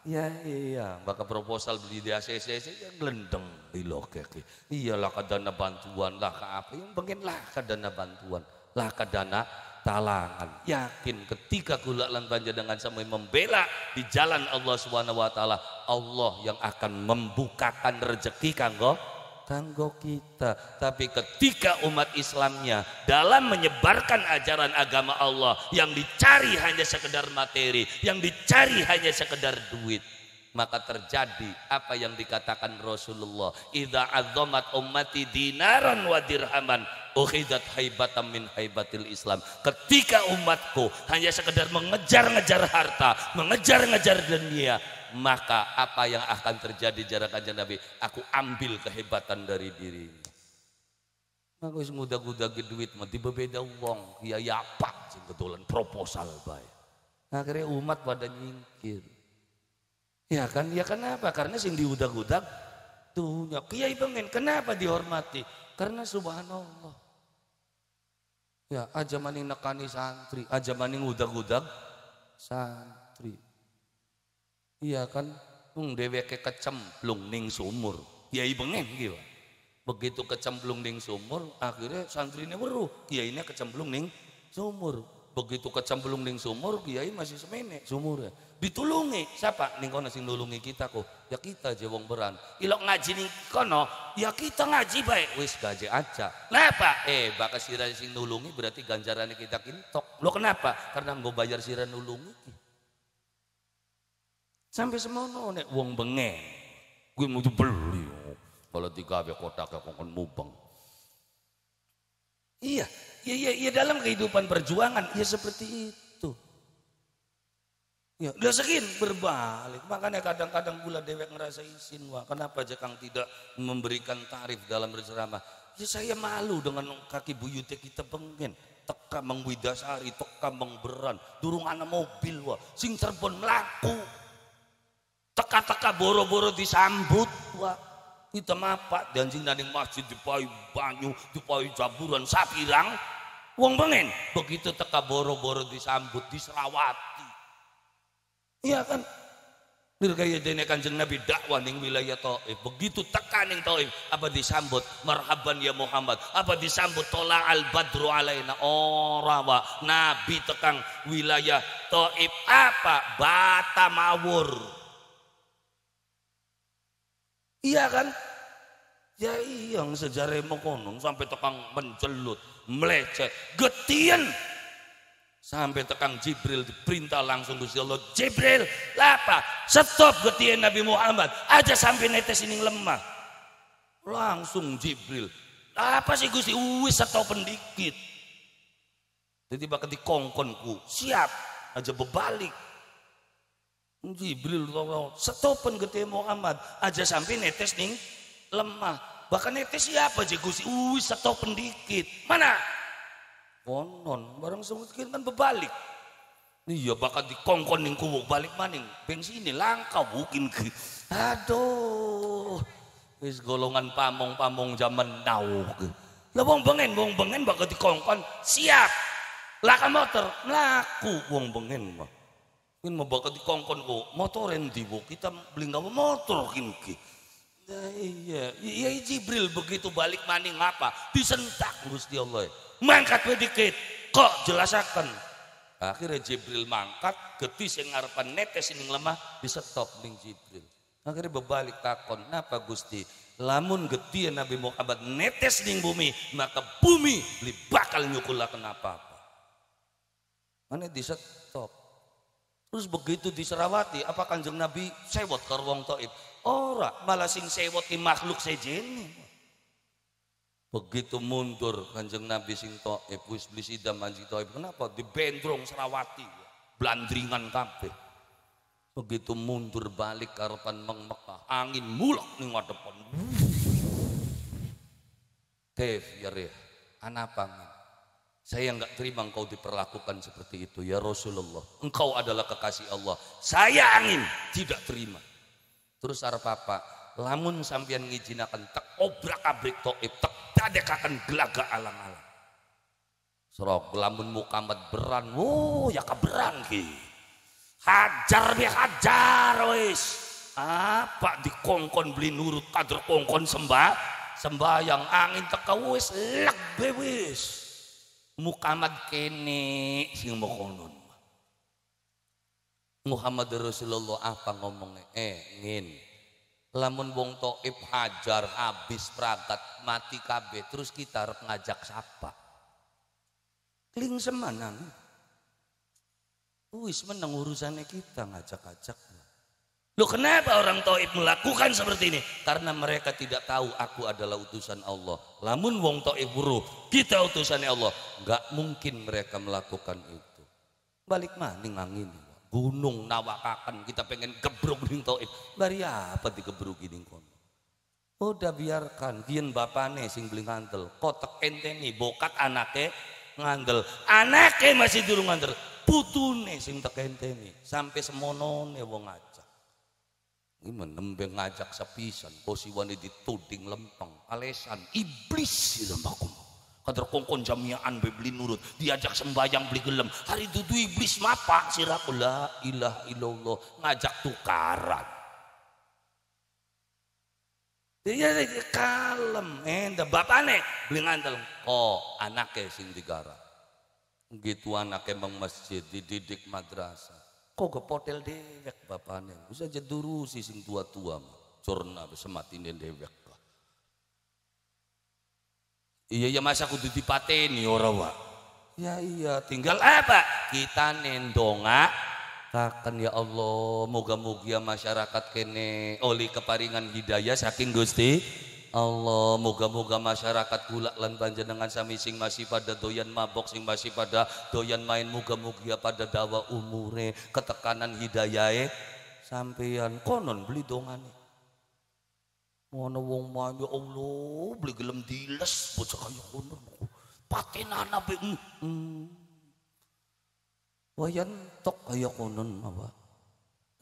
ya iya maka proposal beli di ACC yang gelendeng di iya, dilokek iyalah kadana bantuan lah ke apa yang pengen lah kadana bantuan lah kadana talangan yakin ketika gula lan dengan sampai membela di jalan Allah Subhanahu wa taala Allah yang akan membukakan rezeki kanggo tanggo kita. Tapi ketika umat Islamnya dalam menyebarkan ajaran agama Allah yang dicari hanya sekedar materi, yang dicari hanya sekedar duit, maka terjadi apa yang dikatakan Rasulullah idza azzamat ummati dinaran wa dirhaman ukhidat haibatan min haibatil Islam ketika umatku hanya sekedar mengejar-ngejar harta mengejar-ngejar dunia maka apa yang akan terjadi jarak kanjeng Nabi aku ambil kehebatan dari dirinya Aku wis ngudag-ngudag duit mah beda wong ya apa sing kedolan proposal baik. Akhirnya umat pada nyingkir. Ya kan, ya kenapa? Karena sing diudag-udag tuhnya kiai pengen kenapa dihormati? Karena subhanallah. Ya, aja maning nekani santri, aja maning udag-udag santri iya kan wong dheweke kecemplung ning sumur kiai bengeng ki begitu kecemplung ning sumur akhirnya santrine weruh ini kecemplung ning sumur begitu kecemplung ning sumur kiai masih semene sumurnya ditulungi siapa ning kono sing nulungi kita kok ya kita je wong beran ilok ngaji ning kono ya kita ngaji baik wis gaje aja kenapa eh bakal sira sing nulungi berarti ganjarannya kita kintok lo kenapa karena nggo bayar sira nulungi Sampai semono nek wong benge. Kuwi mesti beli. Kalau tiga kota kotak kongkon mubeng. Iya, iya, iya, iya dalam kehidupan perjuangan iya seperti itu. Ya, udah sekin berbalik. Makanya kadang-kadang gula dewek ngerasa isin, wah kenapa aja Kang tidak memberikan tarif dalam berceramah. Ya saya malu dengan kaki buyutnya kita pengen teka mengwidasari, teka mengberan, durung anak mobil wah, sing terbon melaku teka-teka boro-boro disambut wah kita apa danjing naning masjid di dipai banyu dipai jaburan sapirang uang pengen begitu teka boro-boro disambut diserawati iya kan Nirgaya dene kanjeng Nabi dakwah ning wilayah Taif. Begitu teka ning Taif, apa disambut? Marhaban ya Muhammad. Apa disambut? Tola al badru alaina. Ora wa Nabi tekang wilayah Taif apa? Batamawur. Iya kan? Ya iya sejarah mengkonon sampai tekang mencelut, meleceh, getien. Sampai tekang Jibril diperintah langsung Gusti Allah, Jibril, apa? Stop getien Nabi Muhammad, aja sampai netes ini lemah. Langsung Jibril, apa sih Gusti? Uwis atau pendikit. Tiba-tiba ketikongkonku, siap, aja berbalik. Jibril wow, setopen gede Muhammad aja sampai netes nih lemah bahkan netes siapa aja gusi uwi setopen dikit mana konon barang semutkin kan berbalik iya ya bakal dikongkon nih kubuk balik maning bensin ini langka bukin ke aduh wis golongan pamong-pamong zaman now ke lah bong bengen bong bengen bakal dikongkon siap laka motor melaku bong bengen mah ini mau bakal dikongkon kok motor endi bu, kita beli nggak motor kini ya, iya, ya, iya Jibril begitu balik maning apa, disentak Gusti Allah. Mangkat we dikit, kok jelasakan. Akhirnya Jibril mangkat, getis yang ngarepan netes ini lemah, disetop ning Jibril. Akhirnya berbalik takon, kenapa Gusti? Lamun getia Nabi Muhammad netes ning bumi, maka bumi li bakal kenapa apa. Mana diset Terus begitu diserawati, apa kanjeng Nabi sewot ke ruang toib? Ora, malah sing sewot di makhluk sejeni. Begitu mundur kanjeng Nabi sing toib, wis beli sidam anjing toib. Kenapa? Di bendrong Serawati, blandringan kape. Begitu mundur balik karpan meng Mekah, angin mulak nih ngadepan. Dev, ya Anapa angin? Saya nggak terima engkau diperlakukan seperti itu ya Rasulullah. Engkau adalah kekasih Allah. Saya angin tidak terima. Terus arep apa? Lamun sampean ngijinakan tak obrak abrik toib tak dadekakan gelaga alam alam. Serok lamun mukamat beran, oh ya keberan ki. Hajar dia hajar wis. Apa dikongkon beli nurut kader kongkon sembah sembah yang angin teka wis lek wis mukamad kene sing mokonon. Muhammad Rasulullah apa ngomongnya? Eh, ngin. Lamun wong toib hajar habis perangkat mati kb terus kita ngajak siapa Kling semanan. Wis menang urusannya kita ngajak-ngajak. Loh kenapa orang Taib melakukan seperti ini? Karena mereka tidak tahu aku adalah utusan Allah. Lamun wong Taib buruh, kita utusannya Allah. Gak mungkin mereka melakukan itu. Balik nih ngangin? Gunung nawakakan, kita pengen gebruk di Taib. Bari apa digebruk ini Udah biarkan, kian bapane sing beli ngantel. Kotak ente nih, bokat anaknya ngandel. Anaknya masih dulu ngandel. Putune sing nih. Sampai semono wong aja. Gimana nembeng ngajak sepisan, bosi wani dituding lempeng, alesan, iblis lembakku. Kader kongkon jamiaan beli nurut, diajak sembahyang beli gelem. Hari dudu iblis mapa siraku la ilah ilallah ngajak tukaran. Dia iya, iya, kalem, enda eh, bapane beli ngantel. Oh anaknya sing digara. Gitu anaknya bang masjid dididik madrasah. Kok gak potel dewek bapaknya. Bisa dulu si sing tua-tua corna Curna sematine dewek. Iya ya masa aku dipateni orang wak Ya iya tinggal apa? Eh, kita nendonga takkan ya Allah. Moga-moga masyarakat kene oli keparingan hidayah saking Gusti Allah moga-moga masyarakat gulak lan panjenengan sami sing masih pada doyan mabok sing masih pada doyan main moga-moga ya pada dawa umure ketekanan hidayahe sampeyan konon beli dongane ngono wong main ya Allah beli gelem diles bocah kaya ngono patenan ape mm. wayan tok kaya konon mawak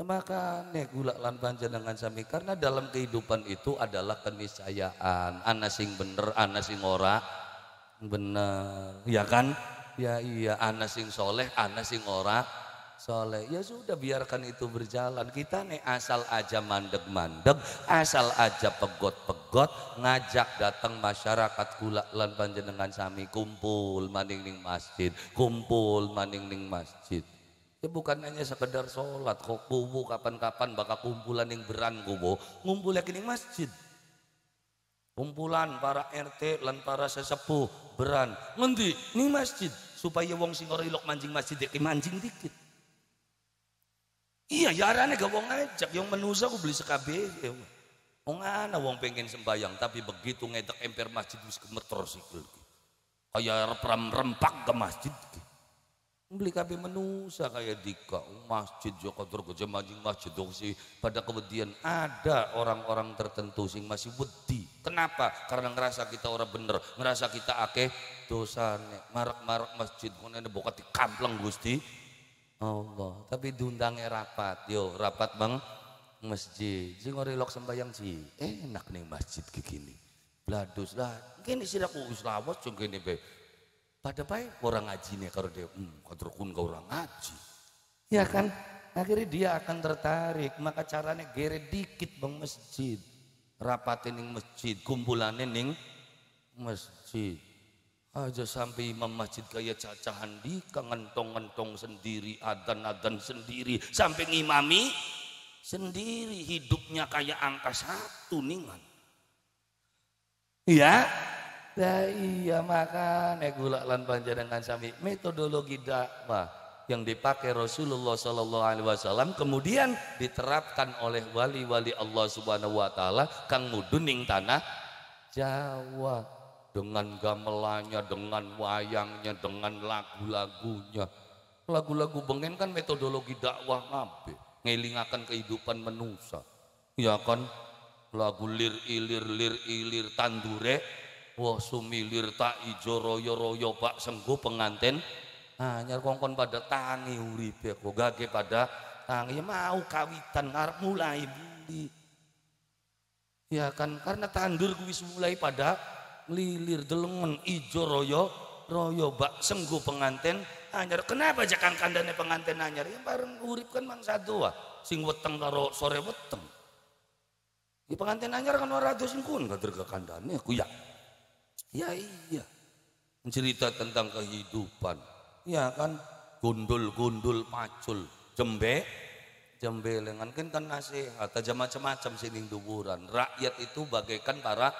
maka nek gula lan panjenengan sami karena dalam kehidupan itu adalah keniscayaan. Ana sing bener, ana sing ora bener. Ya kan? Ya iya, ana sing soleh, ana sing ora soleh. Ya sudah biarkan itu berjalan. Kita nih asal aja mandeg-mandeg, asal aja pegot-pegot, ngajak datang masyarakat gula lan panjenengan sami kumpul maning ning masjid, kumpul maning ning masjid. Ya bukan hanya sekedar sholat, kok kubu kapan-kapan bakal kumpulan yang beran kubu, ngumpul kini masjid. Kumpulan para RT dan para sesepuh beran nanti ini masjid supaya wong sing ora ilok mancing masjid dek ya mancing dikit. Iya ya yarane gak wong ngajak yang menusa aku beli sekabe. Ya. Wong ana wong pengen sembayang tapi begitu ngedek emper masjid wis gemeter sikil. Kayak rem rempak ke masjid beli menu, menusa kayak dika masjid joko kerja majing masjid sih pada kemudian ada orang-orang tertentu sih masih wedi kenapa karena ngerasa kita orang bener ngerasa kita akeh nek marak-marak masjid kono ada bokat di kampleng gusti Allah tapi diundangnya rapat yo rapat bang masjid sing lok sembayang sih enak nih masjid kayak gini bladus lah Gini sih aku uslawas cung gini be pada baik orang ngaji nih kalau dia, hmm, kadrukun kau orang ngaji. Ya kan? Akhirnya dia akan tertarik. Maka caranya gere dikit bang masjid. Rapatin nih masjid, kumpulanin nih masjid. Aja sampai imam masjid kayak cacahan di ngentong tong sendiri, adan-adan sendiri, sampai ngimami sendiri hidupnya kayak angka satu nih kan. Iya, lah iya maka negulak gula lan panjenengan sami metodologi dakwah yang dipakai Rasulullah Sallallahu Alaihi Wasallam kemudian diterapkan oleh wali-wali Allah Subhanahu Wa Taala kang muduning tanah Jawa dengan gamelannya, dengan wayangnya, dengan lagu-lagunya. Lagu-lagu bengen kan metodologi dakwah ngabe, ngelingakan kehidupan manusia. Ya kan lagu lir ilir lir ilir tandure wah sumilir tak ijo royo royo pak senggu pengantin anyar ah, nah, kongkon pada tangi uripe kok gage pada tangi ya, mau kawitan ngarep mulai beli ya kan karena tandur wis mulai pada lilir delengen ijo royo royo bak senggu pengantin anyar ah, kenapa jakang kandane pengantin anyar ah, ya bareng urip kan mang satu wah sing weteng karo sore weteng di ya, pengantin anyar kan ora dosin kun kader kandane kuyak Ya iya. Cerita tentang kehidupan. Ya kan gundul-gundul pacul. Jembe, jembelengan kan kan nasihat. Aja macam-macam sini duburan. Rakyat itu bagaikan para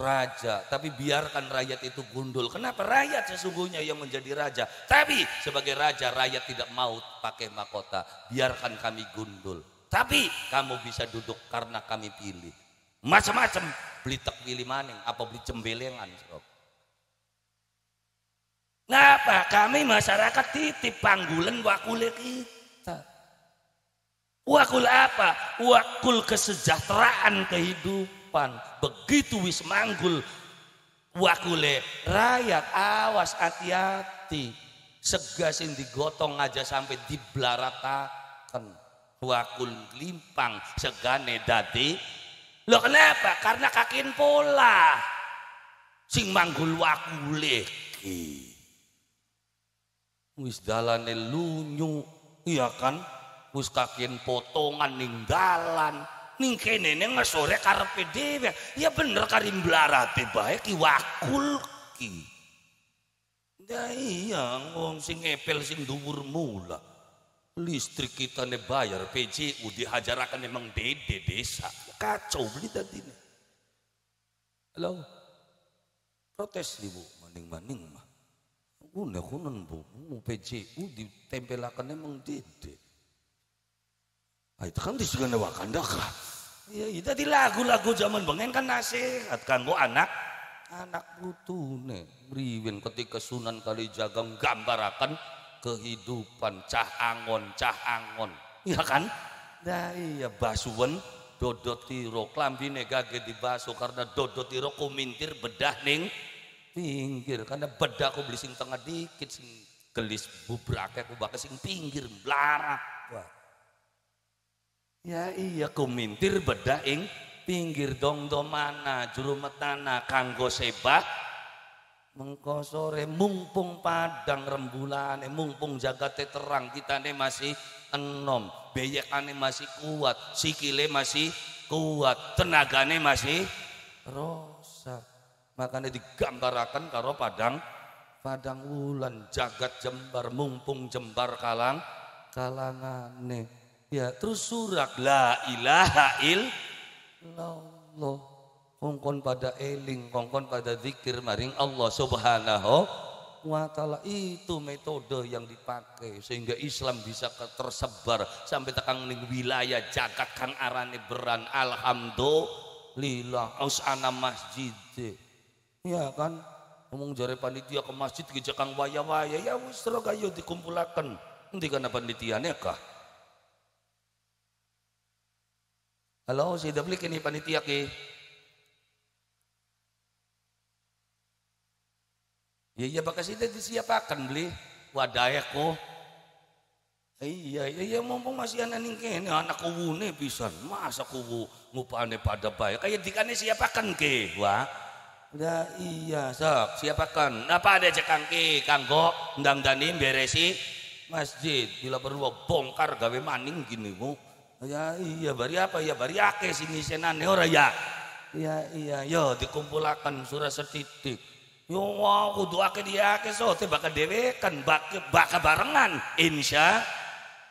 raja. Tapi biarkan rakyat itu gundul. Kenapa rakyat sesungguhnya yang menjadi raja. Tapi sebagai raja rakyat tidak mau pakai mahkota. Biarkan kami gundul. Tapi kamu bisa duduk karena kami pilih macam-macam beli tekwili maning apa beli cembelengan kenapa kami masyarakat titip panggulan wakule kita? Wakul apa? Wakul kesejahteraan kehidupan. Begitu wis manggul wakule rakyat awas hati-hati. Segasin digotong aja sampai di diblaratakan. Wakul limpang segane dadi Lho kenapa? Karena kakin pola. Sing manggul wakul leki. Wis dalane lunyu, iya kan? Wis kakin potongan ning dalan. Ning kene ning ngesore karepe dhewe. Ya bener karim blarate bae ki wakul ki. Ndai ya wong sing ngepel sing dhuwur mula. listrik kita nih bayar PJU dihajarakan memang dede desa kacau beli tadi ini halo protes nih bu maning maning mah udah kunan bu mau PJU ditempelakan memang dede ah, itu kan disegana wakanda kah ya itu iya, tadi lagu-lagu zaman bengen kan nasihat kanggo anak anak butuh nih riwin ketika Sunan kali jagang gambarakan kehidupan cah angon cah angon iya kan nah iya basuan dodot tiro klambine gage dibaso karena dodot tiro ku mintir bedah ning pinggir karena bedah ku beli sing tengah dikit sing gelis bubrake ku bakal sing pinggir blarak ya iya ku mintir bedah ing pinggir dong domana juru metana kanggo sebah Mengko sore mumpung padang rembulan, eh, mumpung jagate terang, kita nih masih enom, beyekane masih kuat, sikile masih kuat, tenagane masih rosak. Makanya digambarkan karo padang padang wulan jagat jembar mumpung jembar kalang kalangane. Ya terus surak la ilaha illallah kongkon pada eling kongkon pada zikir maring Allah subhanahu wa ta'ala itu metode yang dipakai sehingga Islam bisa tersebar sampai tekan wilayah jagat kang arane beran alhamdulillah usana masjid ya kan ngomong jare panitia ke masjid ke jakang waya-waya ya wis kayu ya dikumpulakan nanti karena panitianya kah Halo, saya si dapat ini panitia ke. Ya iya bakas itu disiapakan beli wadayaku. Iya, iya, iya mumpung masih anak ningkene anak kubu kuwune bisa Masa kuwu ngupane pada bayar. Kayak dikane siapakan ke, wah. Udah iya, sok siapakan. Napa ada cekang ke, kanggo ndang danim beresi masjid. Bila perlu bongkar gawe maning gini mu. Ya iya, bari apa ya bari ake sini senane ora ya. Ya iya, yo ya, dikumpulakan surat setitik. Yo wow, kudu ake dia ake so, bakal dewekan, bakal bakal barengan, insya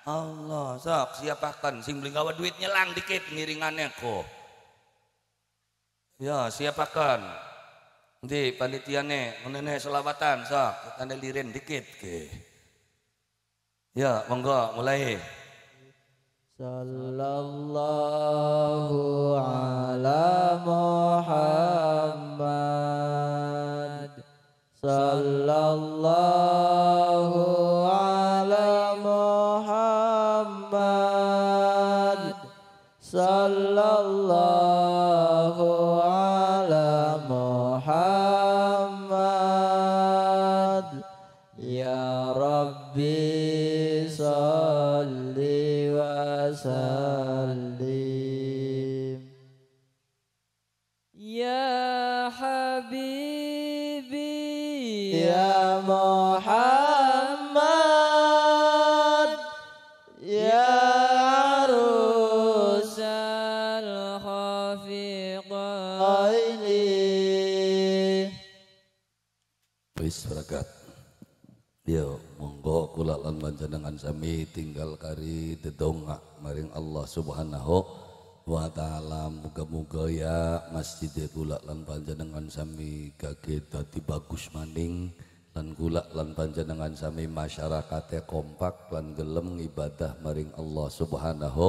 Allah. Sok siapakan, sing beli gawat duit nyelang dikit ngiringannya kok. Ya siapakan, di panitiane, menene selawatan, sok tanda lirin dikit ke. Ya monggo mulai. Sallallahu ala Muhammad. 啦啦啦。Ya monggo kula lan panjenengan sami tinggal kari dedonga maring Allah Subhanahu wa taala muga-muga ya masjid kula lan panjenengan sami kage dadi bagus maning lan kula lan panjenengan sami masyarakate kompak lan gelem ibadah maring Allah Subhanahu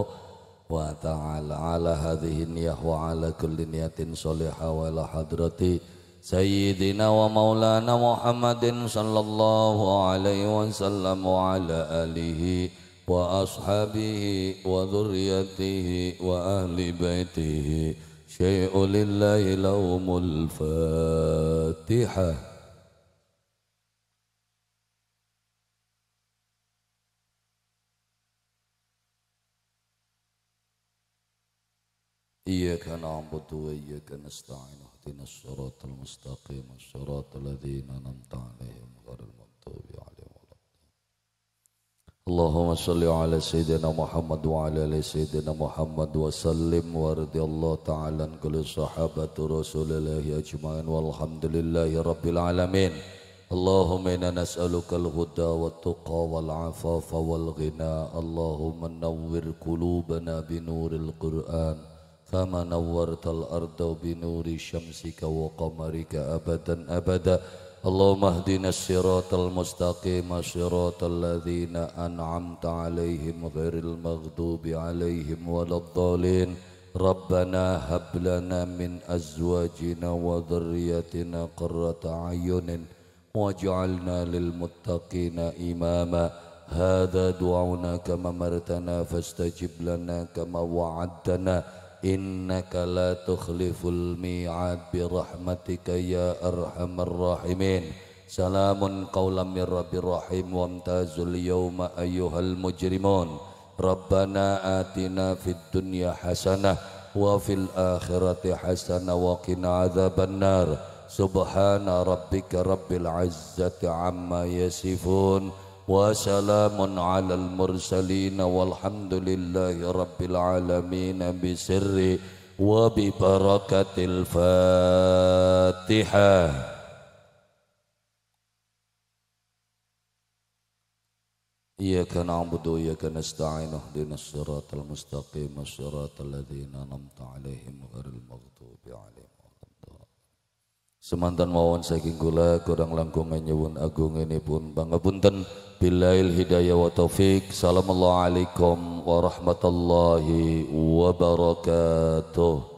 wa taala ala hadhihi niyah wa ala kulli niyatin sholihah wa la hadrati سيدنا ومولانا محمد صلى الله عليه وسلم وعلى آله وأصحابه وذريته وأهل بيته شيء لله لهم الفاتحة إياك نعبد وإياك نستعين اهدنا الصراط المستقيم الصراط الذين أنعمت عليهم غير المغضوب عليهم ولا اللهم صل على سيدنا محمد وعلى آل سيدنا محمد وسلم ورضي الله تعالى عن كل صحابة رسول الله أجمعين والحمد لله رب العالمين اللهم إنا نسألك الهدى والتقى والعفاف والغنى اللهم نور قلوبنا بنور القرآن فما نورت الأرض بنور شمسك وقمرك أبدا أبدا اللهم اهدنا الصراط المستقيم صراط الذين أنعمت عليهم غير المغضوب عليهم ولا الضالين ربنا هب لنا من أزواجنا وذريتنا قرة أعين واجعلنا للمتقين إماما هذا دعونا كما مرتنا فاستجب لنا كما وعدتنا innaka la tukhliful mi'ad bi rahmatika ya arhamar rahimin salamun qawlan min rabbir rahim wa amtazul yawma ayyuhal mujrimun rabbana atina fid dunya hasanah wa fil akhirati hasanah wa qina adzabannar subhana rabbika rabbil izzati amma yasifun وسلام على المرسلين والحمد لله رب العالمين بسر وببركة الفاتحة إياك نعبد وإياك نستعين اهدنا الصراط المستقيم الصراط الذين أنعمت عليهم غير المغضوب عليهم Semantan mawon saking Gula kurang langkung Menyewun agung ini pun bangga punten bilail hidayah wa taufik. Assalamualaikum warahmatullahi wabarakatuh.